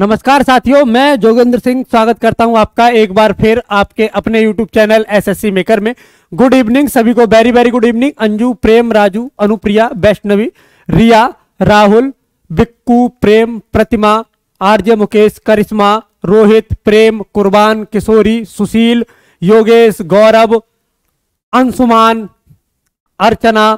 नमस्कार साथियों मैं जोगेंद्र सिंह स्वागत करता हूं आपका एक बार फिर आपके अपने YouTube चैनल एसएससी मेकर में गुड इवनिंग सभी को very very good evening Anju Prem Raju Anupriya Vaishnavi Riya Rahul Bikku Prem Pratima Arjay Mukesh Karishma Rohit Prem Kurban Kishori सुशील योगेश गौरव अंशुमान अर्चना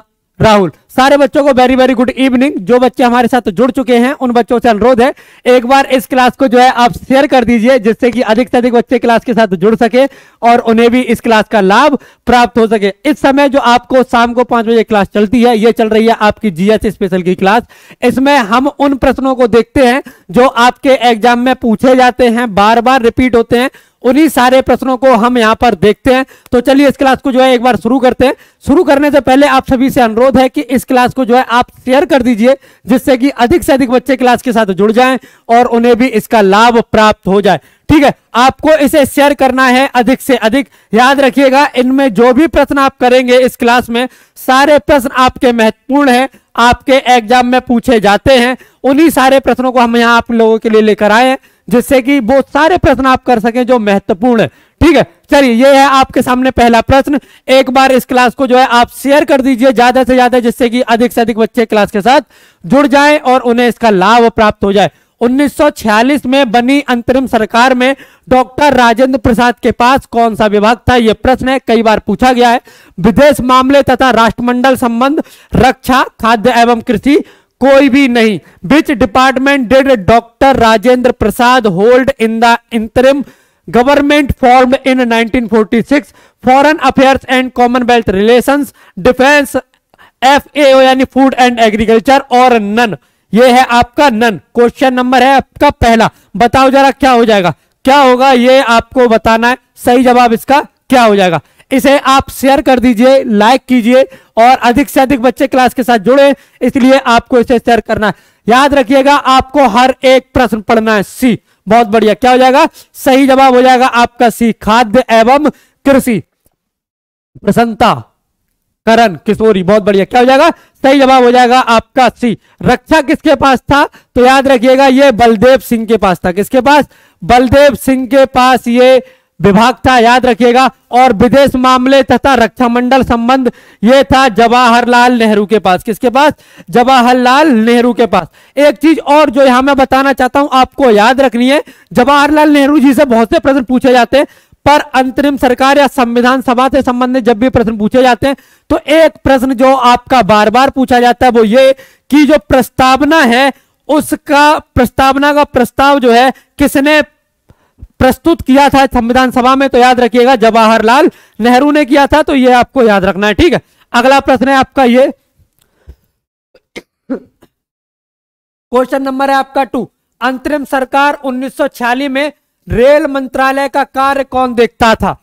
राहुल सारे बच्चों को वेरी वेरी गुड इवनिंग जो बच्चे हमारे साथ जुड़ चुके हैं उन बच्चों से अनुरोध है एक बार इस क्लास को जो है आप शेयर कर दीजिए जिससे कि अधिक से अधिक बच्चे क्लास के साथ जुड़ सके और उन्हें भी इस क्लास का लाभ प्राप्त हो सके इस समय जो आपको शाम को पांच बजे क्लास चलती है ये चल रही है आपकी जीएस स्पेशल की क्लास इसमें हम उन प्रश्नों को देखते हैं जो आपके एग्जाम में पूछे जाते हैं बार बार रिपीट होते हैं उन्हीं सारे प्रश्नों को हम यहाँ पर देखते हैं तो चलिए इस क्लास को जो है एक बार शुरू करते हैं शुरू करने से पहले आप सभी से अनुरोध है कि इस क्लास को जो है आप शेयर कर दीजिए जिससे कि अधिक से अधिक बच्चे क्लास के साथ जुड़ जाएं और उन्हें भी इसका लाभ प्राप्त हो जाए ठीक है आपको इसे शेयर करना है अधिक से अधिक याद रखिएगा इनमें जो भी प्रश्न आप करेंगे इस क्लास में सारे प्रश्न आपके महत्वपूर्ण हैं आपके एग्जाम में पूछे जाते हैं उन्हीं सारे प्रश्नों को हम यहाँ आप लोगों के लिए लेकर आए हैं जिससे कि वो सारे प्रश्न आप कर सकें जो महत्वपूर्ण है ठीक है चलिए ये है आपके सामने पहला प्रश्न एक बार इस क्लास को जो है आप शेयर कर दीजिए ज्यादा से ज्यादा जिससे कि अधिक से अधिक बच्चे क्लास के साथ जुड़ जाएं और उन्हें इसका लाभ प्राप्त हो जाए 1946 में बनी अंतरिम सरकार में डॉक्टर राजेंद्र प्रसाद के पास कौन सा विभाग था यह प्रश्न है कई बार पूछा गया है विदेश मामले तथा राष्ट्रमंडल संबंध रक्षा खाद्य एवं कृषि कोई भी नहीं which department did doctor Rajendra Prasad hold in the interim government form in 1946 foreign affairs and commonwealth relations defence F यानी फूड एंड एग्रीकल्चर और नन ये है आपका नन क्वेश्चन नंबर है आपका पहला बताओ जरा क्या हो जाएगा क्या होगा ये आपको बताना है सही जवाब इसका क्या हो जाएगा इसे आप शेयर कर दीजिए लाइक कीजिए और अधिक से अधिक बच्चे क्लास के साथ जुड़े इसलिए आपको इसे शेयर करना है याद रखिएगा आपको हर एक प्रश्न पढ़ना है सी बहुत बढ़िया क्या हो जाएगा सही जवाब हो जाएगा आपका सी खाद्य एवं कृषि प्रसन्नता करण किशोरी बहुत बढ़िया क्या हो जाएगा सही जवाब हो जाएगा आपका सी रक्षा किसके पास था तो याद रखिएगा ये बलदेव सिंह के पास था किसके पास बलदेव सिंह के पास ये विभाग था याद रखिएगा और विदेश मामले तथा रक्षा मंडल संबंध ये था जवाहरलाल नेहरू के पास किसके पास जवाहरलाल नेहरू के पास एक चीज और जो यहां मैं बताना चाहता हूं आपको याद रखनी है जवाहरलाल नेहरू जी से बहुत से प्रश्न पूछे जाते हैं पर अंतरिम सरकार या संविधान सभा से संबंधित जब भी प्रश्न पूछे जाते हैं तो एक प्रश्न जो आपका बार बार पूछा जाता है वो ये कि जो प्रस्तावना है उसका प्रस्तावना का प्रस्ताव जो है किसने प्रस्तुत किया था संविधान सभा में तो याद रखिएगा जवाहरलाल नेहरू ने किया था तो यह आपको याद रखना है ठीक है अगला प्रश्न है आपका ये क्वेश्चन नंबर है आपका टू अंतरिम सरकार 1946 में रेल मंत्रालय का कार्य कौन देखता था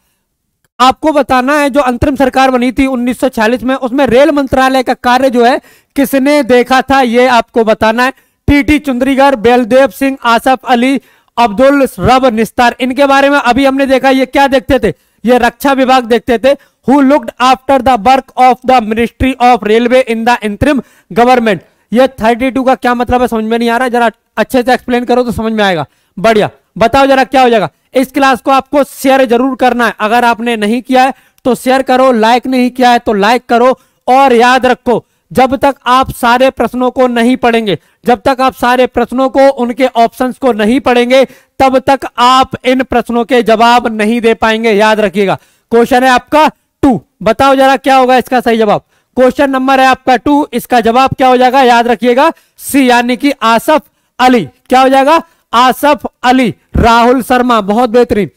आपको बताना है जो अंतरिम सरकार बनी थी 1940 में उसमें रेल मंत्रालय का कार्य जो है किसने देखा था यह आपको बताना है टीटी चुंदरीगर बेलदेव सिंह आसफ अली अब्दुल रब निस्तार इनके बारे में अभी हमने देखा ये क्या देखते थे ये रक्षा विभाग देखते थे who looked after the work of the ministry of railway in the interim government ये 32 का क्या मतलब है समझ में नहीं आ रहा जरा अच्छे से एक्सप्लेन करो तो समझ में आएगा बढ़िया बताओ जरा क्या हो जाएगा इस क्लास को आपको शेयर जरूर करना है अगर आपने नहीं किया है तो शेयर करो लाइक नहीं किया है तो लाइक करो और याद रखो जब तक आप सारे प्रश्नों को नहीं पढ़ेंगे जब तक आप सारे प्रश्नों को उनके ऑप्शंस को नहीं पढ़ेंगे तब तक आप इन प्रश्नों के जवाब नहीं दे पाएंगे याद रखिएगा क्वेश्चन है आपका टू बताओ जरा क्या होगा इसका सही जवाब क्वेश्चन नंबर है आपका टू इसका जवाब क्या हो जाएगा याद रखिएगा सी यानी कि आसफ अली क्या हो जाएगा आसफ अली राहुल शर्मा बहुत बेहतरीन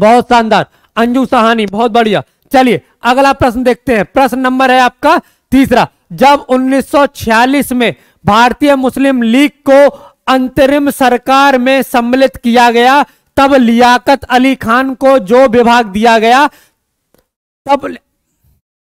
बहुत शानदार अंजू सहानी बहुत बढ़िया चलिए अगला प्रश्न देखते हैं प्रश्न नंबर है आपका तीसरा जब 1946 में भारतीय मुस्लिम लीग को अंतरिम सरकार में सम्मिलित किया गया तब लियाकत अली खान को जो विभाग दिया गया तब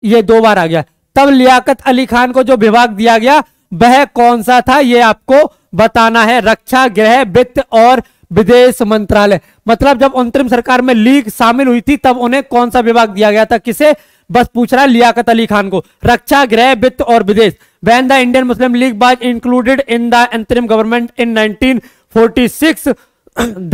ये दो बार आ गया तब लियाकत अली खान को जो विभाग दिया गया वह कौन सा था यह आपको बताना है रक्षा गृह वित्त और विदेश मंत्रालय मतलब जब अंतरिम सरकार में लीग शामिल हुई थी तब उन्हें कौन सा विभाग दिया गया था किसे बस पूछ रहा है लियाकत अली खान को रक्षा गृह वित्त और विदेश when the Indian Muslim League was included in the interim government in 1946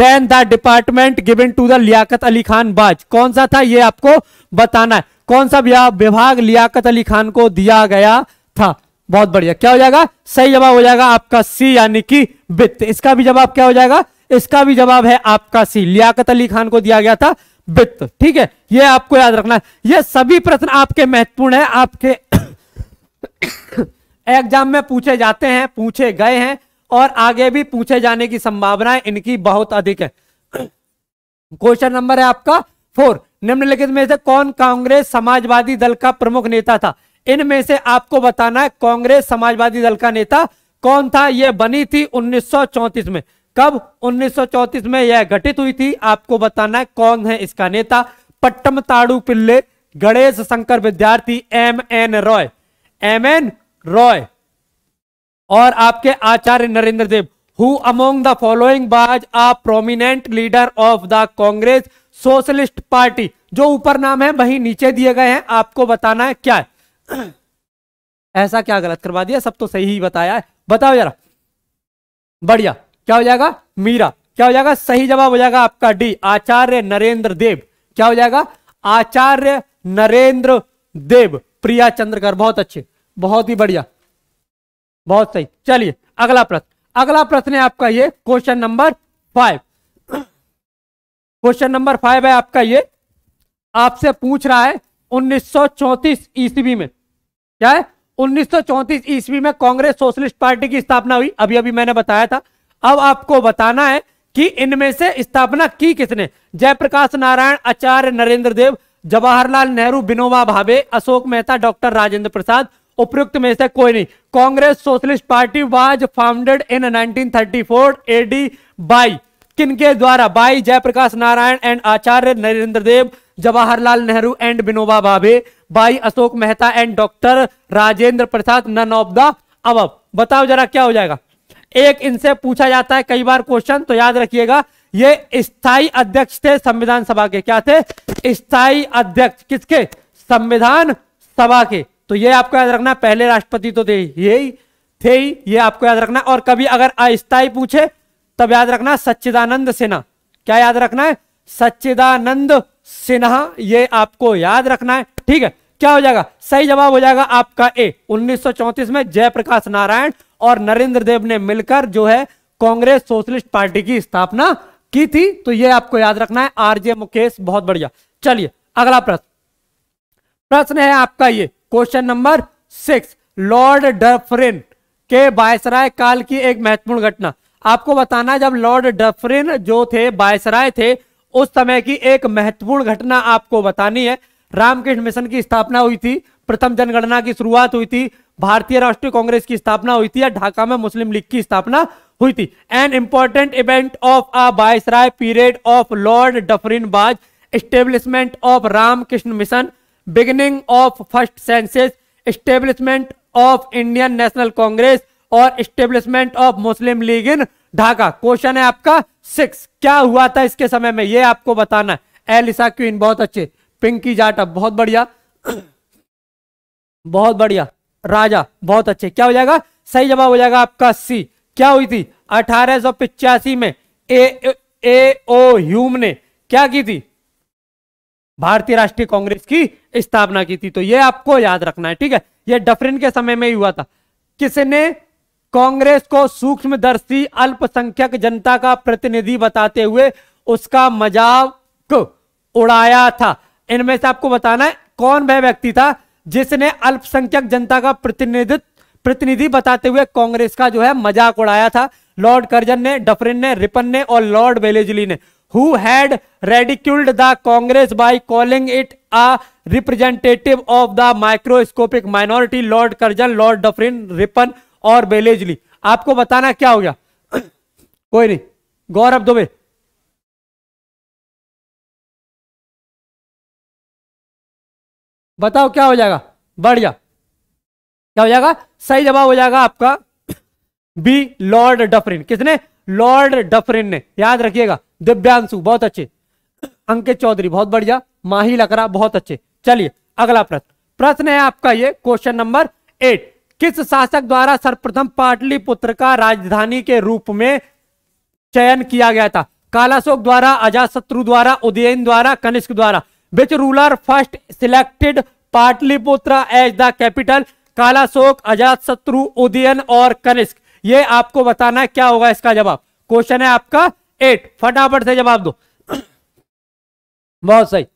then the department given to the Liaquat Ali Khan was कौन सा था यह आपको बताना है कौन सा विभाग लियाकत अली खान को दिया गया था बहुत बढ़िया क्या हो जाएगा सही जवाब हो जाएगा आपका सी यानी कि वित्त इसका भी जवाब क्या हो जाएगा इसका भी जवाब है आपका सी लियाकत अली खान को दिया गया था वित्त ठीक है ये आपको याद रखना है सभी प्रश्न आपके महत्वपूर्ण है आपके एग्जाम में पूछे जाते हैं पूछे गए हैं और आगे भी पूछे जाने की संभावनाएं इनकी बहुत अधिक है क्वेश्चन नंबर है आपका फोर निम्नलिखित में से कौन कांग्रेस समाजवादी दल का प्रमुख नेता था इनमें से आपको बताना है कांग्रेस समाजवादी दल का नेता कौन था यह बनी थी 1934 में कब 1934 में यह घटित हुई थी आपको बताना है कौन है इसका नेता पट्टम ताड़ू पिल्ले Ganesh Shankar Vidyarthi M N Roy M N Roy और आपके Acharya Narendra Dev who among the following was a prominent leader of the Congress Socialist Party जो ऊपर नाम है वही नीचे दिए गए हैं आपको बताना है क्या है ऐसा क्या गलत करवा दिया सब तो सही ही बताया है बताओ जरा बढ़िया क्या हो जाएगा मीरा क्या हो जाएगा सही जवाब हो जाएगा आपका डी आचार्य नरेंद्र देव क्या हो जाएगा आचार्य नरेंद्र देव प्रिया चंद्रकर बहुत अच्छे बहुत ही बढ़िया बहुत सही चलिए अगला प्रश्न अगला प्रश्न है आपका ये question number five question number five है आपका ये आपसे पूछ रहा है 1934 ईस्वी में क्या है 1934 ईस्वी में कांग्रेस सोशलिस्ट पार्टी की स्थापना हुई अभी अभी मैंने बताया था अब आपको बताना है कि इनमें से स्थापना की किसने जयप्रकाश नारायण आचार्य नरेंद्र देव जवाहरलाल नेहरू विनोबा भावे अशोक मेहता डॉक्टर राजेंद्र प्रसाद उपयुक्त में से कोई नहीं Congress Socialist Party was founded in 1934 thirty four AD by किन के द्वारा by Jayaprakash Narayan and Acharya Narendra Dev Jawaharlal Nehru and Vinoba Bhave by Ashok Mehta and doctor Rajendra Prasad none of the अब बताओ जरा क्या हो जाएगा एक इनसे पूछा जाता है कई बार क्वेश्चन तो याद रखिएगा ये स्थायी अध्यक्ष थे संविधान सभा के क्या थे स्थायी अध्यक्ष किसके संविधान सभा के तो ये आपको याद रखना पहले राष्ट्रपति तो थे यही थे ही ये आपको याद रखना और कभी अगर अस्थायी पूछे तब याद रखना सच्चिदानंद सिन्हा क्या याद रखना है सच्चिदानंद सिन्हा ये आपको याद रखना है ठीक है क्या हो जाएगा सही जवाब हो जाएगा आपका ए 1934 में जयप्रकाश नारायण और नरेंद्र देव ने मिलकर जो है कांग्रेस सोशलिस्ट पार्टी की स्थापना की थी तो यह आपको याद रखना है आरजे मुकेश बहुत बढ़िया चलिए अगला प्रश्न प्रश्न है आपका ये question number six Lord Dufferin के बायसराय काल की एक महत्वपूर्ण घटना आपको बताना जब लॉर्ड डफरिन जो थे बायसराय थे उस समय की एक महत्वपूर्ण घटना आपको बतानी है रामकृष्ण मिशन की स्थापना हुई थी प्रथम जनगणना की शुरुआत हुई थी भारतीय राष्ट्रीय कांग्रेस की स्थापना हुई थी या ढाका में मुस्लिम लीग की स्थापना हुई थी an important event of a viceroy period of Lord Dufferin was establishment of Ramakrishna Mission beginning of first census establishment of Indian National Congress और establishment of Muslim League in Dhaka question है आपका सिक्स क्या हुआ था इसके समय में ये आपको बताना है एलिसा क्वीन बहुत अच्छे पिंकी जाटअप बहुत बढ़िया बहुत बढ़िया राजा बहुत अच्छे क्या हो जाएगा सही जवाब हो जाएगा आपका सी क्या हुई थी अठारह में ए ए ओ ह्यूम ने क्या की थी भारतीय राष्ट्रीय कांग्रेस की स्थापना की थी तो ये आपको याद रखना है ठीक है ये डफरिन के समय में ही हुआ था किसने कांग्रेस को सूक्ष्मदर्शी अल्पसंख्यक जनता का प्रतिनिधि बताते हुए उसका मजाक उड़ाया था इनमें से आपको बताना है कौन वह व्यक्ति था जिसने अल्पसंख्यक जनता का प्रतिनिधित्व प्रतिनिधि बताते हुए कांग्रेस का जो है मजाक उड़ाया था लॉर्ड कर्जन ने डफरिन ने रिपन ने और लॉर्ड बेलेजली ने who had ridiculed the Congress by calling it a representative of the microscopic minority Lord Curzon Lord Dufferin Ripon और बेलेजली आपको बताना क्या हो गया कोई नहीं गौरव दुबे बताओ क्या हो जाएगा बढ़िया क्या हो जाएगा सही जवाब हो जाएगा आपका बी लॉर्ड डफरिन किसने लॉर्ड डफरिन ने याद रखिएगा दिव्यांशु बहुत अच्छे अंकित चौधरी बहुत बढ़िया माही लकरा बहुत अच्छे चलिए अगला प्रश्न प्रश्न है आपका ये क्वेश्चन नंबर एट किस शासक द्वारा सर्वप्रथम पाटलिपुत्र का राजधानी के रूप में चयन किया गया था कालाशोक द्वारा अजातशत्रु द्वारा उदयन द्वारा कनिष्क द्वारा which ruler first selected Pataliputra as the capital Kalashoka शत्रु उदयन और कनिष्क ये आपको बताना है क्या होगा इसका जवाब क्वेश्चन है आपका एट फटाफट से जवाब दो बहुत सही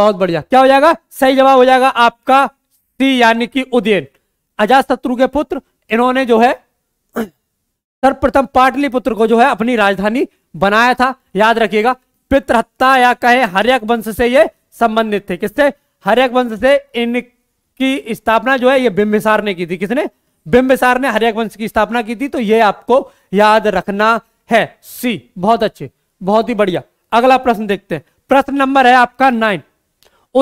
बहुत बढ़िया क्या हो जाएगा सही जवाब हो जाएगा आपका सी यानी कि उदयन अजातशत्रु के पुत्र इन्होंने जो है सर्वप्रथम पाटलिपुत्र को जो है अपनी राजधानी बनाया था याद रखिएगा पितृहत्ता या कहे हरियक वंश से ये संबंधित थे किससे हरियक वंश से इनकी स्थापना जो है ये बिंबिसार ने की थी किसने बिंबिसार ने हरियक वंश की स्थापना की थी तो ये आपको याद रखना है सी बहुत अच्छे बहुत ही बढ़िया अगला प्रश्न देखते हैं प्रश्न नंबर है आपका नाइन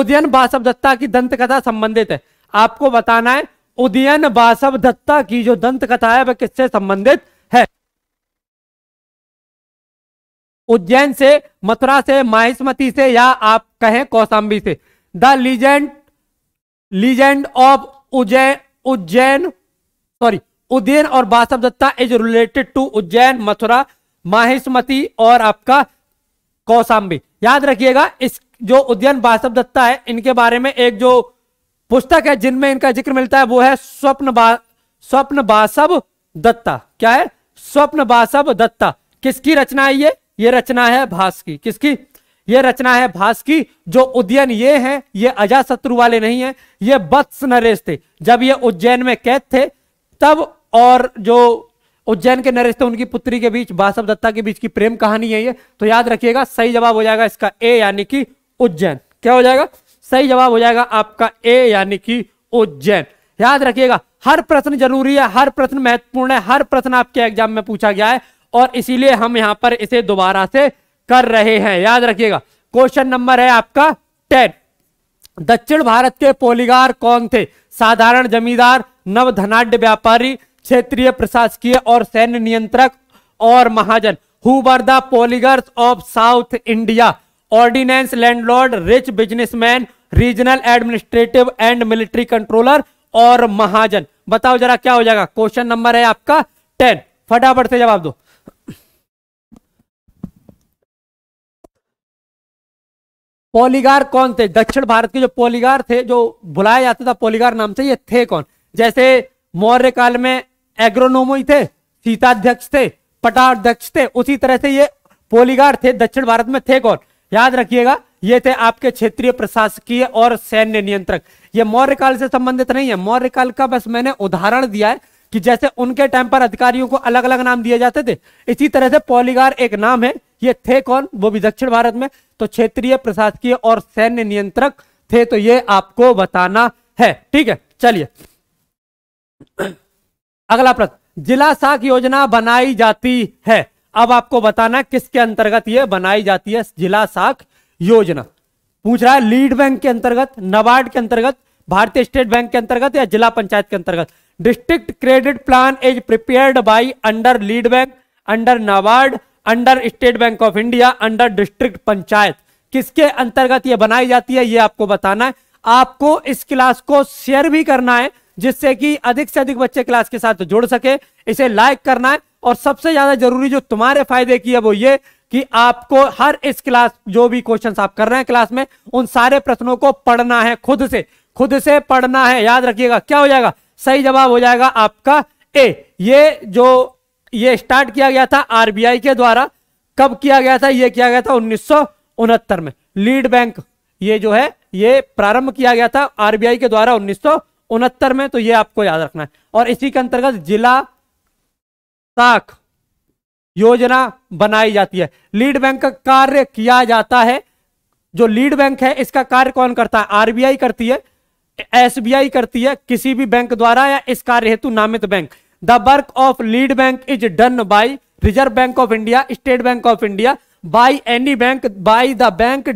उदयन बासव दत्ता की दंत कथा संबंधित है आपको बताना है उदयन बासव दत्ता की जो दंत कथा है वह किससे संबंधित है उज्जैन से मथुरा से माहिष्मती से या आप कहें कौशाम्बी से the legend legend of Ujjain Ujjain sorry Udayan और Basav Datta is related to Ujjain Mathura Mahishmati और आपका कौशाम्बी याद रखिएगा इस जो उद्यन बासव दत्ता है इनके बारे में एक जो पुस्तक है जिनमें इनका जिक्र मिलता है वो है स्वप्न बा स्वप्न बासव दत्ता क्या है स्वप्न बासव दत्ता किसकी रचना है ये ये रचना है भास की किसकी ये रचना है भास की जो उद्यन ये हैं ये अजाशत्रु वाले नहीं है ये वत्स नरेश थे जब ये उज्जैन में कैद थे तब और जो उज्जैन के नरेश थे उनकी पुत्री के बीच बासव दत्ता के बीच की प्रेम कहानी है ये तो याद रखिएगा सही जवाब हो जाएगा इसका ए यानी कि उज्जैन क्या हो जाएगा सही जवाब हो जाएगा आपका ए यानी कि उज्जैन याद रखिएगा हर प्रश्न जरूरी है हर प्रश्न महत्वपूर्ण है हर प्रश्न आपके एग्जाम में पूछा गया है और इसीलिए हम यहां पर इसे दोबारा से कर रहे हैं याद रखिएगा क्वेश्चन नंबर है आपका टेन दक्षिण भारत के पोलिगार कौन थे साधारण जमींदार नव व्यापारी क्षेत्रीय प्रशासकीय और सैन्य नियंत्रक और महाजन who were the poligars of South India ordinance landlord rich businessman regional administrative and military controller और महाजन बताओ जरा क्या हो जाएगा क्वेश्चन नंबर है आपका टेन फटाफट से जवाब दो पोलीगार कौन थे दक्षिण भारत के जो पोलीगार थे जो बुलाया जाता था पोलीगार नाम से ये थे कौन जैसे मौर्य काल में एग्रोनोम थे सीताध्यक्ष थे पटाध्यक्ष थे उसी तरह से ये पोलीगार थे दक्षिण भारत में थे कौन याद रखिएगा ये थे आपके क्षेत्रीय प्रशासकीय और सैन्य नियंत्रक ये मौर्य काल से संबंधित नहीं है मौर्य काल का बस मैंने उदाहरण दिया है कि जैसे उनके टाइम पर अधिकारियों को अलग अलग नाम दिए जाते थे इसी तरह से पॉलीगार एक नाम है ये थे कौन वो भी दक्षिण भारत में तो क्षेत्रीय प्रशासकीय और सैन्य नियंत्रक थे तो ये आपको बताना है ठीक है चलिए अगला प्रश्न जिला साख योजना बनाई जाती है अब आपको बताना किसके अंतर्गत ये बनाई जाती है जिला साख योजना पूछ रहा है लीड बैंक के अंतर्गत नबार्ड के अंतर्गत भारतीय स्टेट बैंक के अंतर्गत या जिला पंचायत के अंतर्गत district credit plan is prepared by under lead bank under NABARD under State Bank of India under district panchayat किसके अंतर्गत यह बनाई जाती है यह आपको बताना है आपको इस क्लास को शेयर भी करना है जिससे कि अधिक से अधिक बच्चे क्लास के साथ जुड़ सके इसे लाइक करना है और सबसे ज्यादा जरूरी जो तुम्हारे फायदे की है वो ये कि आपको हर इस क्लास जो भी क्वेश्चंस आप कर रहे हैं क्लास में उन सारे प्रश्नों को पढ़ना है खुद से खुद से पढ़ना है याद रखिएगा क्या हो जाएगा सही जवाब हो जाएगा आपका ए ये जो ये स्टार्ट किया गया था आरबीआई के द्वारा कब किया गया था ये किया गया था उन्नीस में लीड बैंक ये जो है ये प्रारंभ किया गया था आरबीआई के द्वारा उन्नीस में तो ये आपको याद रखना है और इसी के अंतर्गत जिला साख योजना बनाई जाती है लीड बैंक का कार्य किया जाता है जो लीड बैंक है इसका कार्य कौन करता है आरबीआई करती है एसबीआई करती है किसी भी बैंक द्वारा या इस कार्य हेतु नामित bank the work of lead bank is done by Reserve Bank of India State Bank of India by any bank by the bank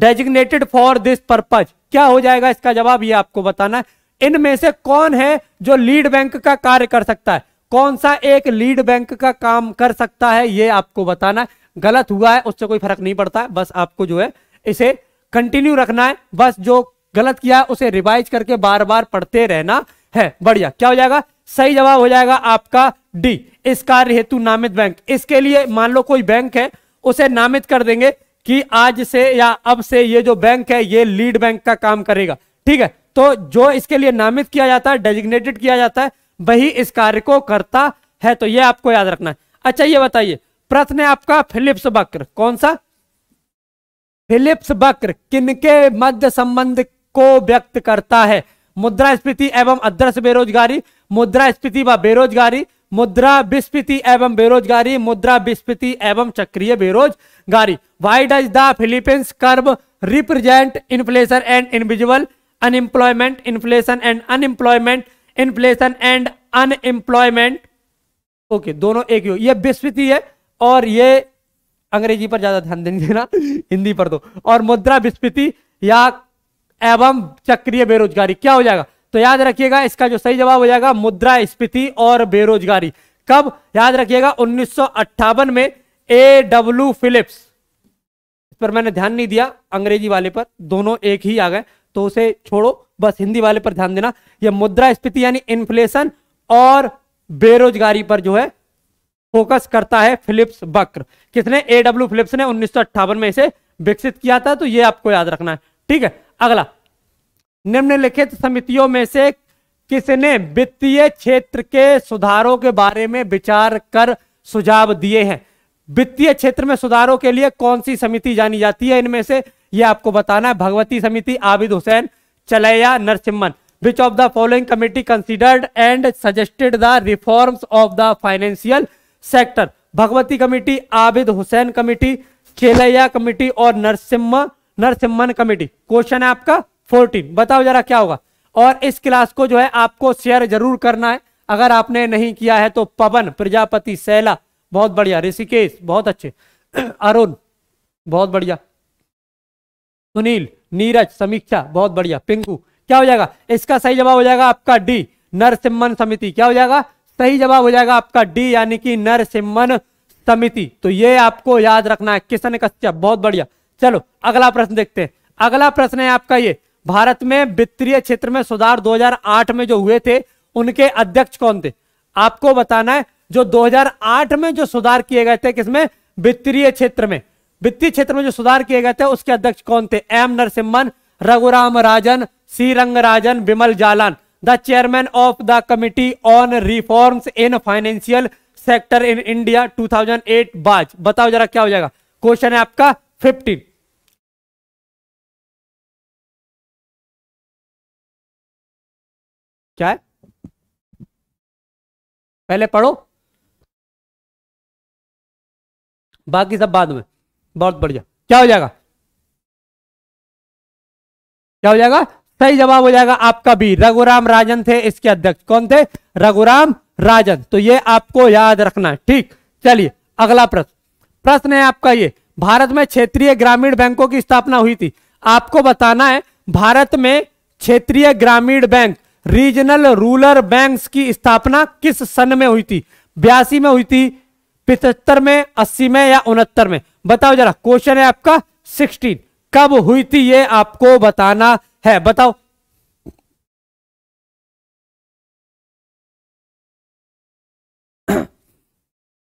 designated for this purpose क्या हो जाएगा इसका जवाब ये आपको बताना है इनमें से कौन है जो लीड बैंक का कार्य कर सकता है कौन सा एक लीड बैंक का काम कर सकता है ये आपको बताना है गलत हुआ है उससे कोई फर्क नहीं पड़ता है बस आपको जो है इसे कंटिन्यू रखना है बस जो गलत किया है उसे रिवाइज करके बार बार पढ़ते रहना है बढ़िया क्या हो जाएगा सही जवाब हो जाएगा आपका डी इस कार्य हेतु नामित बैंक इसके लिए मान लो कोई बैंक है उसे नामित कर देंगे कि आज से या अब से ये जो बैंक है ये लीड बैंक का काम करेगा ठीक है तो जो इसके लिए नामित किया जाता है डेजिग्नेटेड किया जाता है वही इस कार्य को करता है तो यह आपको याद रखना है अच्छा ये बताइए प्रश्न है आपका फिलिप्स वक्र कौन सा फिलिप्स वक्र किनके मध्य संबंध को व्यक्त करता है मुद्रास्फीति एवं अदृश्य बेरोजगारी मुद्रास्फीति व बेरोजगारी मुद्रा विस्फीति एवं बेरोजगारी मुद्रा विस्फीति एवं चक्रीय बेरोजगारी why does the Phillips curve represent inflation and individual unemployment inflation and unemployment inflation and unemployment okay दोनों एक ही यह विस्तृति है और ये अंग्रेजी पर ज्यादा ध्यान देंगे देना हिंदी पर दो तो। और मुद्रा विस्फीति या एवं चक्रीय बेरोजगारी क्या हो जाएगा तो याद रखिएगा इसका जो सही जवाब हो जाएगा मुद्रा स्फीति और बेरोजगारी कब याद रखिएगा उन्नीस में ए डब्ल्यू फिलिप्स इस पर मैंने ध्यान नहीं दिया अंग्रेजी वाले पर दोनों एक ही आ गए तो उसे छोड़ो बस हिंदी वाले पर ध्यान देना यह मुद्रा स्फीति यानी इन्फ्लेशन और बेरोजगारी पर जो है फोकस करता है फिलिप्स बक्र किसने ए डब्ल्यू फिलिप्स ने उन्नीस में इसे विकसित किया था तो ये आपको याद रखना है ठीक है अगला निम्नलिखित समितियों में से किसने वित्तीय क्षेत्र के सुधारों के बारे में विचार कर सुझाव दिए हैं वित्तीय क्षेत्र में सुधारों के लिए कौन सी समिति जानी जाती है इनमें से यह आपको बताना है भगवती समिति Abid Hussain Chelliah Narasimham which of the following committee considered and suggested the reforms of the financial sector Bhagwati committee Abid Hussain committee Chelliah committee और नरसिम्हा नरसिम्हन कमेटी क्वेश्चन है आपका 14 बताओ जरा क्या होगा और इस क्लास को जो है आपको शेयर जरूर करना है अगर आपने नहीं किया है तो पवन प्रजापति सैला बहुत बढ़िया ऋषिकेश बहुत अच्छे अरुण बहुत बढ़िया सुनील नीरज समीक्षा बहुत बढ़िया पिंकू क्या हो जाएगा इसका सही जवाब हो जाएगा आपका डी नरसिम्हन समिति क्या हो जाएगा सही जवाब हो जाएगा आपका डी यानी कि नरसिम्हन समिति तो ये आपको याद रखना है किशन कश्यप बहुत बढ़िया चलो अगला प्रश्न देखते हैं अगला प्रश्न है आपका ये भारत में वित्तीय क्षेत्र में सुधार 2008 में जो हुए थे उनके अध्यक्ष कौन थे आपको बताना है जो 2008 में जो सुधार किए गए थे किसमें वित्तीय क्षेत्र में वित्तीय क्षेत्र में जो सुधार किए गए थे उसके अध्यक्ष कौन थे M Narasimham Raghuram Rajan C Rajan Bimal Jalan the chairman of the committee on reforms in financial sector in India 2008 was बताओ जरा क्या हो जाएगा क्वेश्चन है आपका 15 क्या है पहले पढ़ो बाकी सब बाद में बहुत बढ़िया क्या हो जाएगा क्या हो जाएगा सही जवाब हो जाएगा आपका भी रघुराम राजन थे इसके अध्यक्ष कौन थे रघुराम राजन तो ये आपको याद रखना है ठीक चलिए अगला प्रश्न प्रश्न है आपका ये भारत में क्षेत्रीय ग्रामीण बैंकों की स्थापना हुई थी आपको बताना है भारत में क्षेत्रीय ग्रामीण बैंक रीजनल रूरल बैंक्स की स्थापना किस सन में हुई थी बयासी में हुई थी पिछहत्तर में अस्सी में या उनहत्तर में बताओ जरा क्वेश्चन है आपका सिक्सटीन कब हुई थी ये आपको बताना है बताओ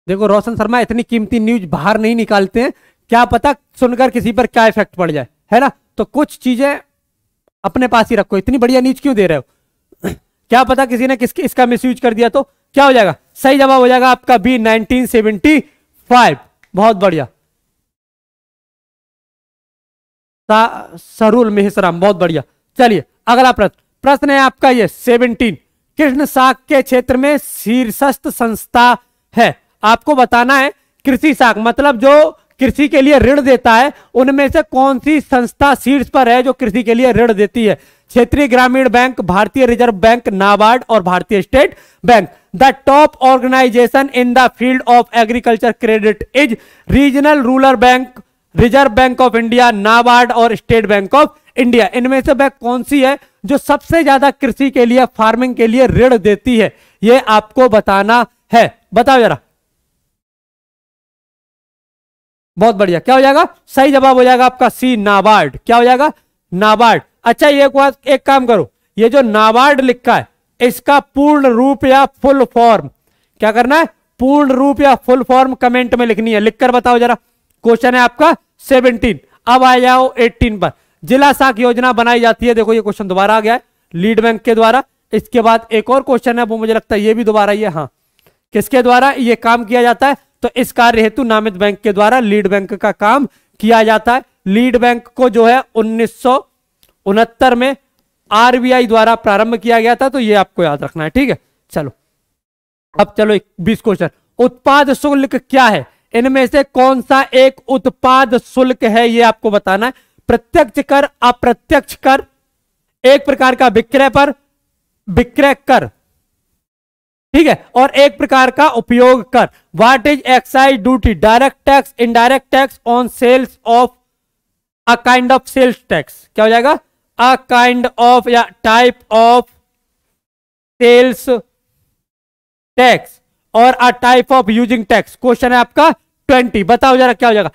देखो रोशन शर्मा इतनी कीमती न्यूज बाहर नहीं निकालते हैं क्या पता सुनकर किसी पर क्या इफेक्ट पड़ जाए है ना तो कुछ चीजें अपने पास ही रखो इतनी बढ़िया न्यूज क्यों दे रहे हो क्या पता किसी ने किसके इसका मिसयूज कर दिया तो क्या हो जाएगा सही जवाब हो जाएगा आपका बी 1975 बहुत बढ़िया सरूल मेहसराम बहुत बढ़िया चलिए अगला प्रश्न प्रश्न है आपका ये सेवनटीन कृष्ण साग के क्षेत्र में शीर्षस्थ संस्था है आपको बताना है कृषि साग मतलब जो कृषि के लिए ऋण देता है उनमें से कौन सी संस्था शीर्ष पर है जो कृषि के लिए ऋण देती है क्षेत्रीय ग्रामीण बैंक भारतीय रिजर्व बैंक नाबार्ड और भारतीय State Bank the top organization in the field of agriculture credit is regional rural bank Reserve Bank of India NABARD और स्टेट बैंक ऑफ इंडिया इनमें से बैंक कौन सी है जो सबसे ज्यादा कृषि के लिए फार्मिंग के लिए ऋण देती है ये आपको बताना है बताओ जरा बहुत बढ़िया क्या हो जाएगा सही जवाब हो जाएगा आपका सी नाबार्ड क्या हो जाएगा नाबार्ड अच्छा ये एक काम करो ये जो नाबार्ड लिखा है इसका पूर्ण रूप या फुल फॉर्म क्या करना है पूर्ण रूप या फुल फॉर्म कमेंट में लिखनी है लिखकर बताओ जरा क्वेश्चन है आपका सेवनटीन अब आ जाओ एटीन पर जिला साख योजना बनाई जाती है देखो ये क्वेश्चन दोबारा आ गया है लीड बैंक के द्वारा इसके बाद एक और क्वेश्चन है वो मुझे लगता है ये भी दोबारा ये हाँ किसके द्वारा ये काम किया जाता है तो इस कार्य हेतु नामित बैंक के द्वारा लीड बैंक का काम किया जाता है लीड बैंक को जो है उन्नीस में आरबीआई द्वारा प्रारंभ किया गया था तो ये आपको याद रखना है ठीक है चलो अब चलो बीस क्वेश्चन उत्पाद शुल्क क्या है इनमें से कौन सा एक उत्पाद शुल्क है यह आपको बताना है प्रत्यक्ष कर अप्रत्यक्ष कर एक प्रकार का विक्रय पर विक्रय कर ठीक है और एक प्रकार का उपयोग कर what is excise duty direct tax indirect tax on sales of a kind of sales tax क्या हो जाएगा अ काइंड ऑफ या टाइप ऑफ सेल्स टैक्स और a type of using tax question है आपका ट्वेंटी बताओ जरा क्या हो जाएगा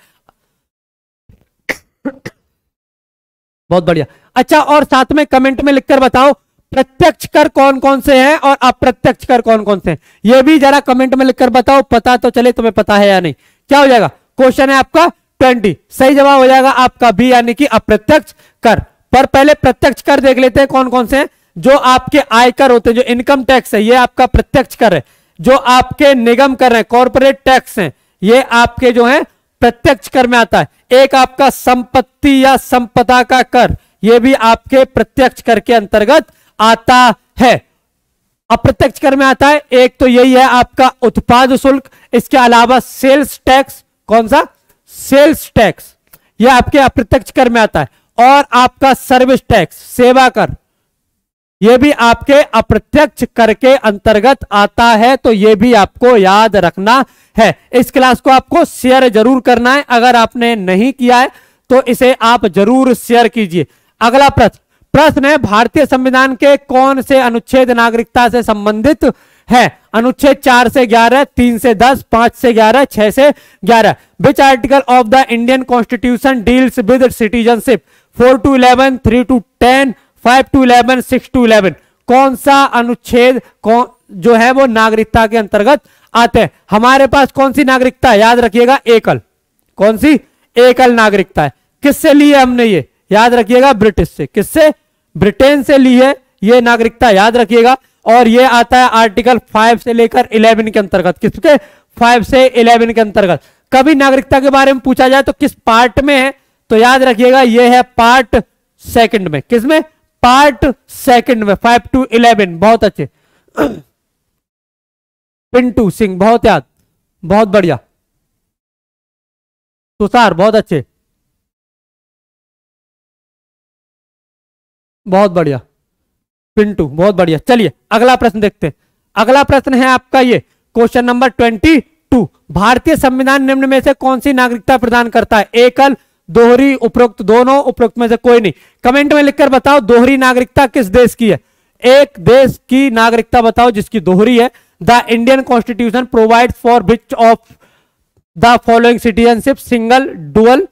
बहुत बढ़िया अच्छा और साथ में कमेंट में लिखकर बताओ प्रत्यक्ष कर कौन कौन से हैं और अप्रत्यक्ष कर कौन कौन से हैं ये भी जरा कमेंट में लिखकर बताओ पता तो चले तुम्हें पता है या नहीं क्या हो जाएगा क्वेश्चन है आपका ट्वेंटी सही जवाब हो जाएगा आपका बी यानी कि अप्रत्यक्ष कर पर पहले प्रत्यक्ष कर देख लेते हैं कौन कौन से हैं जो आपके आयकर होते हैं जो इनकम टैक्स है ये आपका प्रत्यक्ष कर है जो आपके निगम कर रहे हैं कॉरपोरेट टैक्स हैं ये आपके जो है प्रत्यक्ष कर में आता है एक आपका संपत्ति या संपदा का कर यह भी आपके प्रत्यक्ष कर के अंतर्गत आता है अप्रत्यक्ष कर में आता है एक तो यही है आपका उत्पाद शुल्क इसके अलावा सेल्स टैक्स कौन सा सेल्स टैक्स यह आपके अप्रत्यक्ष कर में आता है और आपका सर्विस टैक्स सेवा कर यह भी आपके अप्रत्यक्ष कर के अंतर्गत आता है तो यह भी आपको याद रखना है इस क्लास को आपको शेयर जरूर करना है अगर आपने नहीं किया है तो इसे आप जरूर शेयर कीजिए अगला प्रश्न प्रश्न है भारतीय संविधान के कौन से अनुच्छेद नागरिकता से संबंधित है अनुच्छेद चार से ग्यारह तीन से दस पांच से ग्यारह छह से ग्यारह which article of the Indian constitution deals with citizenship four to eleven three to ten five to eleven six to eleven कौन सा अनुच्छेद कौन जो है वो नागरिकता के अंतर्गत आते हैं हमारे पास कौन सी नागरिकता याद रखिएगा एकल कौन सी एकल नागरिकता है किससे ली है हमने ये याद रखिएगा ब्रिटिश से किससे ब्रिटेन से ली है ये नागरिकता याद रखिएगा और ये आता है आर्टिकल फाइव से लेकर इलेवन के अंतर्गत किसके फाइव से इलेवन के अंतर्गत कभी नागरिकता के बारे में पूछा जाए तो किस पार्ट में है तो याद रखिएगा यह है पार्ट सेकंड में किसमें पार्ट सेकंड में फाइव टू इलेवन बहुत अच्छे पिंटू सिंह बहुत याद बहुत बढ़िया तुषार बहुत अच्छे बहुत बढ़िया पिंटू बहुत बढ़िया चलिए अगला प्रश्न देखते हैं अगला प्रश्न है आपका ये क्वेश्चन नंबर ट्वेंटी टू भारतीय संविधान निम्न में से कौन सी नागरिकता प्रदान करता है एकल दोहरी उपरोक्त दोनों उपरोक्त में से कोई नहीं कमेंट में लिखकर बताओ दोहरी नागरिकता किस देश की है एक देश की नागरिकता बताओ जिसकी दोहरी है the Indian constitution provide for which of the following citizenship single dual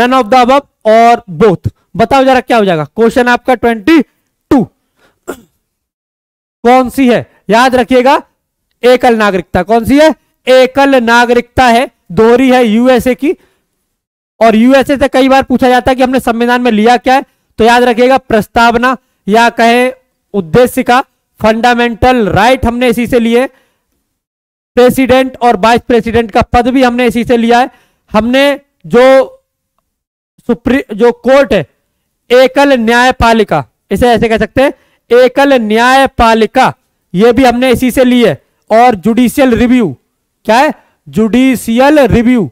none of the अब और बोथ बताओ जरा क्या हो जाएगा क्वेश्चन आपका ट्वेंटी टू कौन सी है याद रखिएगा एकल नागरिकता कौन सी है एकल नागरिकता है दोहरी है यूएसए की और यूएसए से कई बार पूछा जाता है कि हमने संविधान में लिया क्या है तो याद रखिएगा प्रस्तावना या कहे उद्देश्य का फंडामेंटल राइट हमने इसी से लिए प्रेसिडेंट और वाइस प्रेसिडेंट का पद भी हमने इसी से लिया है हमने जो सुप्रीम जो कोर्ट है एकल न्यायपालिका इसे ऐसे कह सकते हैं एकल न्यायपालिका ये भी हमने इसी से ली है और जुडिशियल रिव्यू क्या है जुडिशियल रिव्यू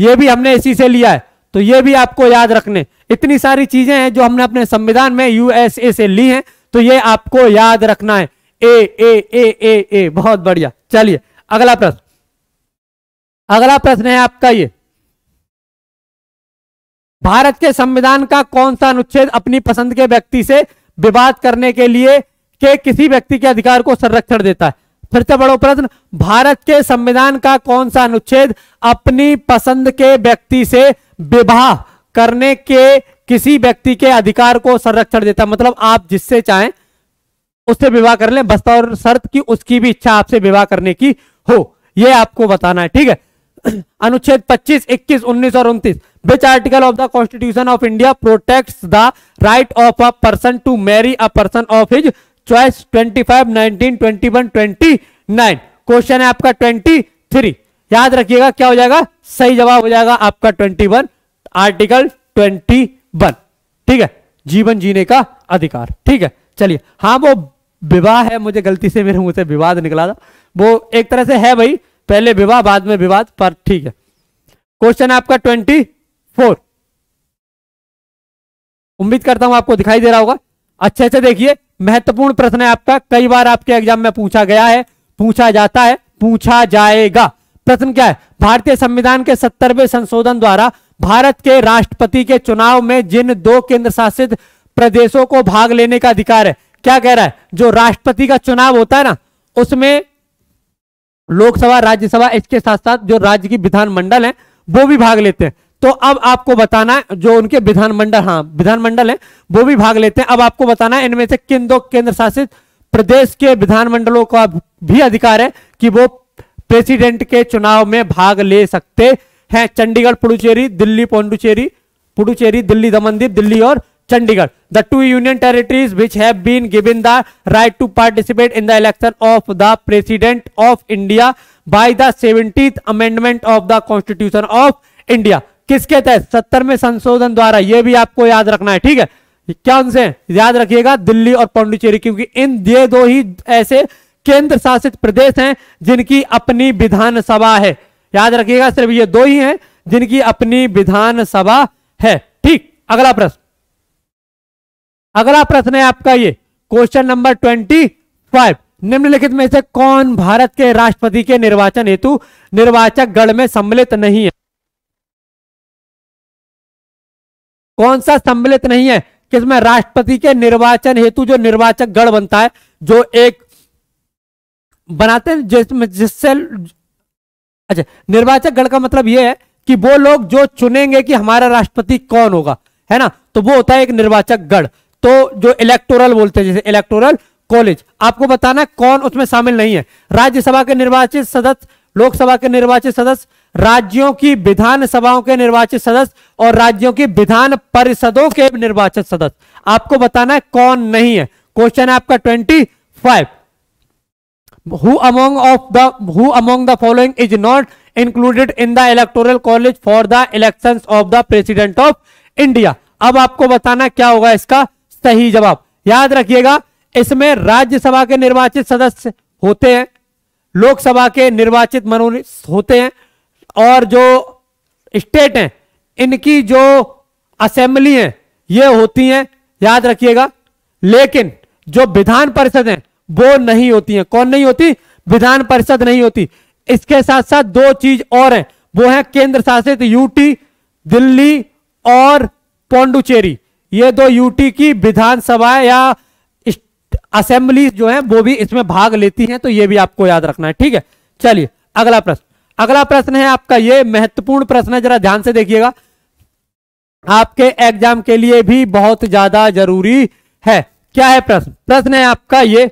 ये भी हमने इसी से लिया है तो ये भी आपको याद रखने इतनी सारी चीजें हैं जो हमने अपने संविधान में यूएसए से ली हैं तो ये आपको याद रखना है ए ए ए ए ए बहुत बढ़िया चलिए अगला प्रश्न अगला प्रश्न है आपका ये भारत के संविधान का कौन सा अनुच्छेद अपनी पसंद के व्यक्ति से विवाद करने के लिए के किसी व्यक्ति के अधिकार को संरक्षण देता है फिर से बड़ो प्रश्न भारत के संविधान का कौन सा अनुच्छेद अपनी पसंद के व्यक्ति से विवाह करने के किसी व्यक्ति के अधिकार को संरक्षण देता मतलब आप जिससे चाहें उससे विवाह कर लें और शर्त की उसकी भी इच्छा आपसे विवाह करने की हो यह आपको बताना है ठीक है अनुच्छेद 25, 21, 19 और 29 which article of the constitution of India protects the right of a person to marry a person of his choice 25, 19, 21, 29 question है आपका 23 याद रखिएगा क्या हो जाएगा सही जवाब हो जाएगा आपका twenty one article twenty one ठीक है जीवन जीने का अधिकार ठीक है चलिए हाँ वो विवाह है मुझे गलती से मेरे मुंह से विवाद निकला था वो एक तरह से है भाई पहले विवाह बाद में विवाद पर ठीक है क्वेश्चन आपका ट्वेंटी फोर उम्मीद करता हूं आपको दिखाई दे रहा होगा अच्छे अच्छे देखिए महत्वपूर्ण प्रश्न है आपका कई बार आपके एग्जाम में पूछा गया है पूछा जाता है पूछा जाएगा प्रश्न क्या है भारतीय संविधान के सत्तरवे संशोधन द्वारा भारत के राष्ट्रपति के चुनाव में जिन दो केंद्र शासित प्रदेशों को भाग लेने का अधिकार है क्या कह रहा है जो राष्ट्रपति का चुनाव होता है ना उसमें लोकसभा राज्यसभा इसके साथ साथ जो राज्य की विधानमंडल है वो भी भाग लेते हैं तो अब आपको बताना है जो उनके विधानमंडल हाँ विधानमंडल है वो भी भाग लेते हैं अब आपको बताना है इनमें से किन दो केंद्र शासित प्रदेश के विधानमंडलों का भी अधिकार है कि वो प्रेसिडेंट के चुनाव में भाग ले सकते हैं चंडीगढ़ पुडुचेरी दिल्ली पोंडुचेरी पुडुचेरी दिल्ली दमनदीप दिल्ली और Chandigarh the two union territories which have right to participate in the election of the president of India by the seventy amendment of the constitution of India किसके तहत सत्तरवें संशोधन द्वारा यह भी आपको याद रखना है ठीक है क्या उनसे याद रखिएगा दिल्ली और पौंडुचेरी क्योंकि इन दो ही ऐसे केंद्र शासित प्रदेश हैं जिनकी अपनी विधानसभा है याद रखिएगा सिर्फ ये दो ही हैं जिनकी अपनी विधानसभा है ठीक अगला प्रश्न अगला प्रश्न है आपका ये क्वेश्चन नंबर ट्वेंटी फाइव निम्नलिखित में से कौन भारत के राष्ट्रपति के निर्वाचन हेतु निर्वाचक गण में सम्मिलित नहीं है कौन सा सम्मिलित नहीं है किसमें राष्ट्रपति के निर्वाचन हेतु जो निर्वाचक गण बनता है जो एक बनाते हैं जिससे अच्छा निर्वाचक गण का मतलब यह है कि वो लोग जो चुनेंगे कि हमारा राष्ट्रपति कौन होगा है ना तो वो होता है एक निर्वाचक गण तो जो इलेक्टोरल बोलते हैं जैसे इलेक्टोरल कॉलेज आपको बताना कौन उसमें शामिल नहीं है राज्यसभा के निर्वाचित सदस्य लोकसभा के निर्वाचित सदस्य राज्यों की विधानसभाओं के निर्वाचित सदस्य और राज्यों की विधान परिषदों के निर्वाचित सदस्य आपको बताना है कौन नहीं है क्वेश्चन है आपका twenty five who among of the who among the following is not included in the electoral college for the elections of the president of india अब आपको बताना क्या होगा इसका सही जवाब याद रखिएगा इसमें राज्यसभा के निर्वाचित सदस्य होते हैं लोकसभा के निर्वाचित मनोनीत होते हैं और जो स्टेट हैं इनकी जो असेंबली हैं ये होती हैं याद रखिएगा लेकिन जो विधान परिषद हैं वो नहीं होती है कौन नहीं होती विधान परिषद नहीं होती इसके साथ साथ दो चीज और है वो है केंद्र शासित यूटी दिल्ली और पौंडुचेरी ये दो यूटी की विधानसभा या असेंबली जो है वो भी इसमें भाग लेती हैं तो ये भी आपको याद रखना है ठीक है चलिए अगला प्रश्न अगला प्रश्न है आपका ये महत्वपूर्ण प्रश्न है जरा ध्यान से देखिएगा आपके एग्जाम के लिए भी बहुत ज्यादा जरूरी है क्या है प्रश्न प्रश्न है आपका ये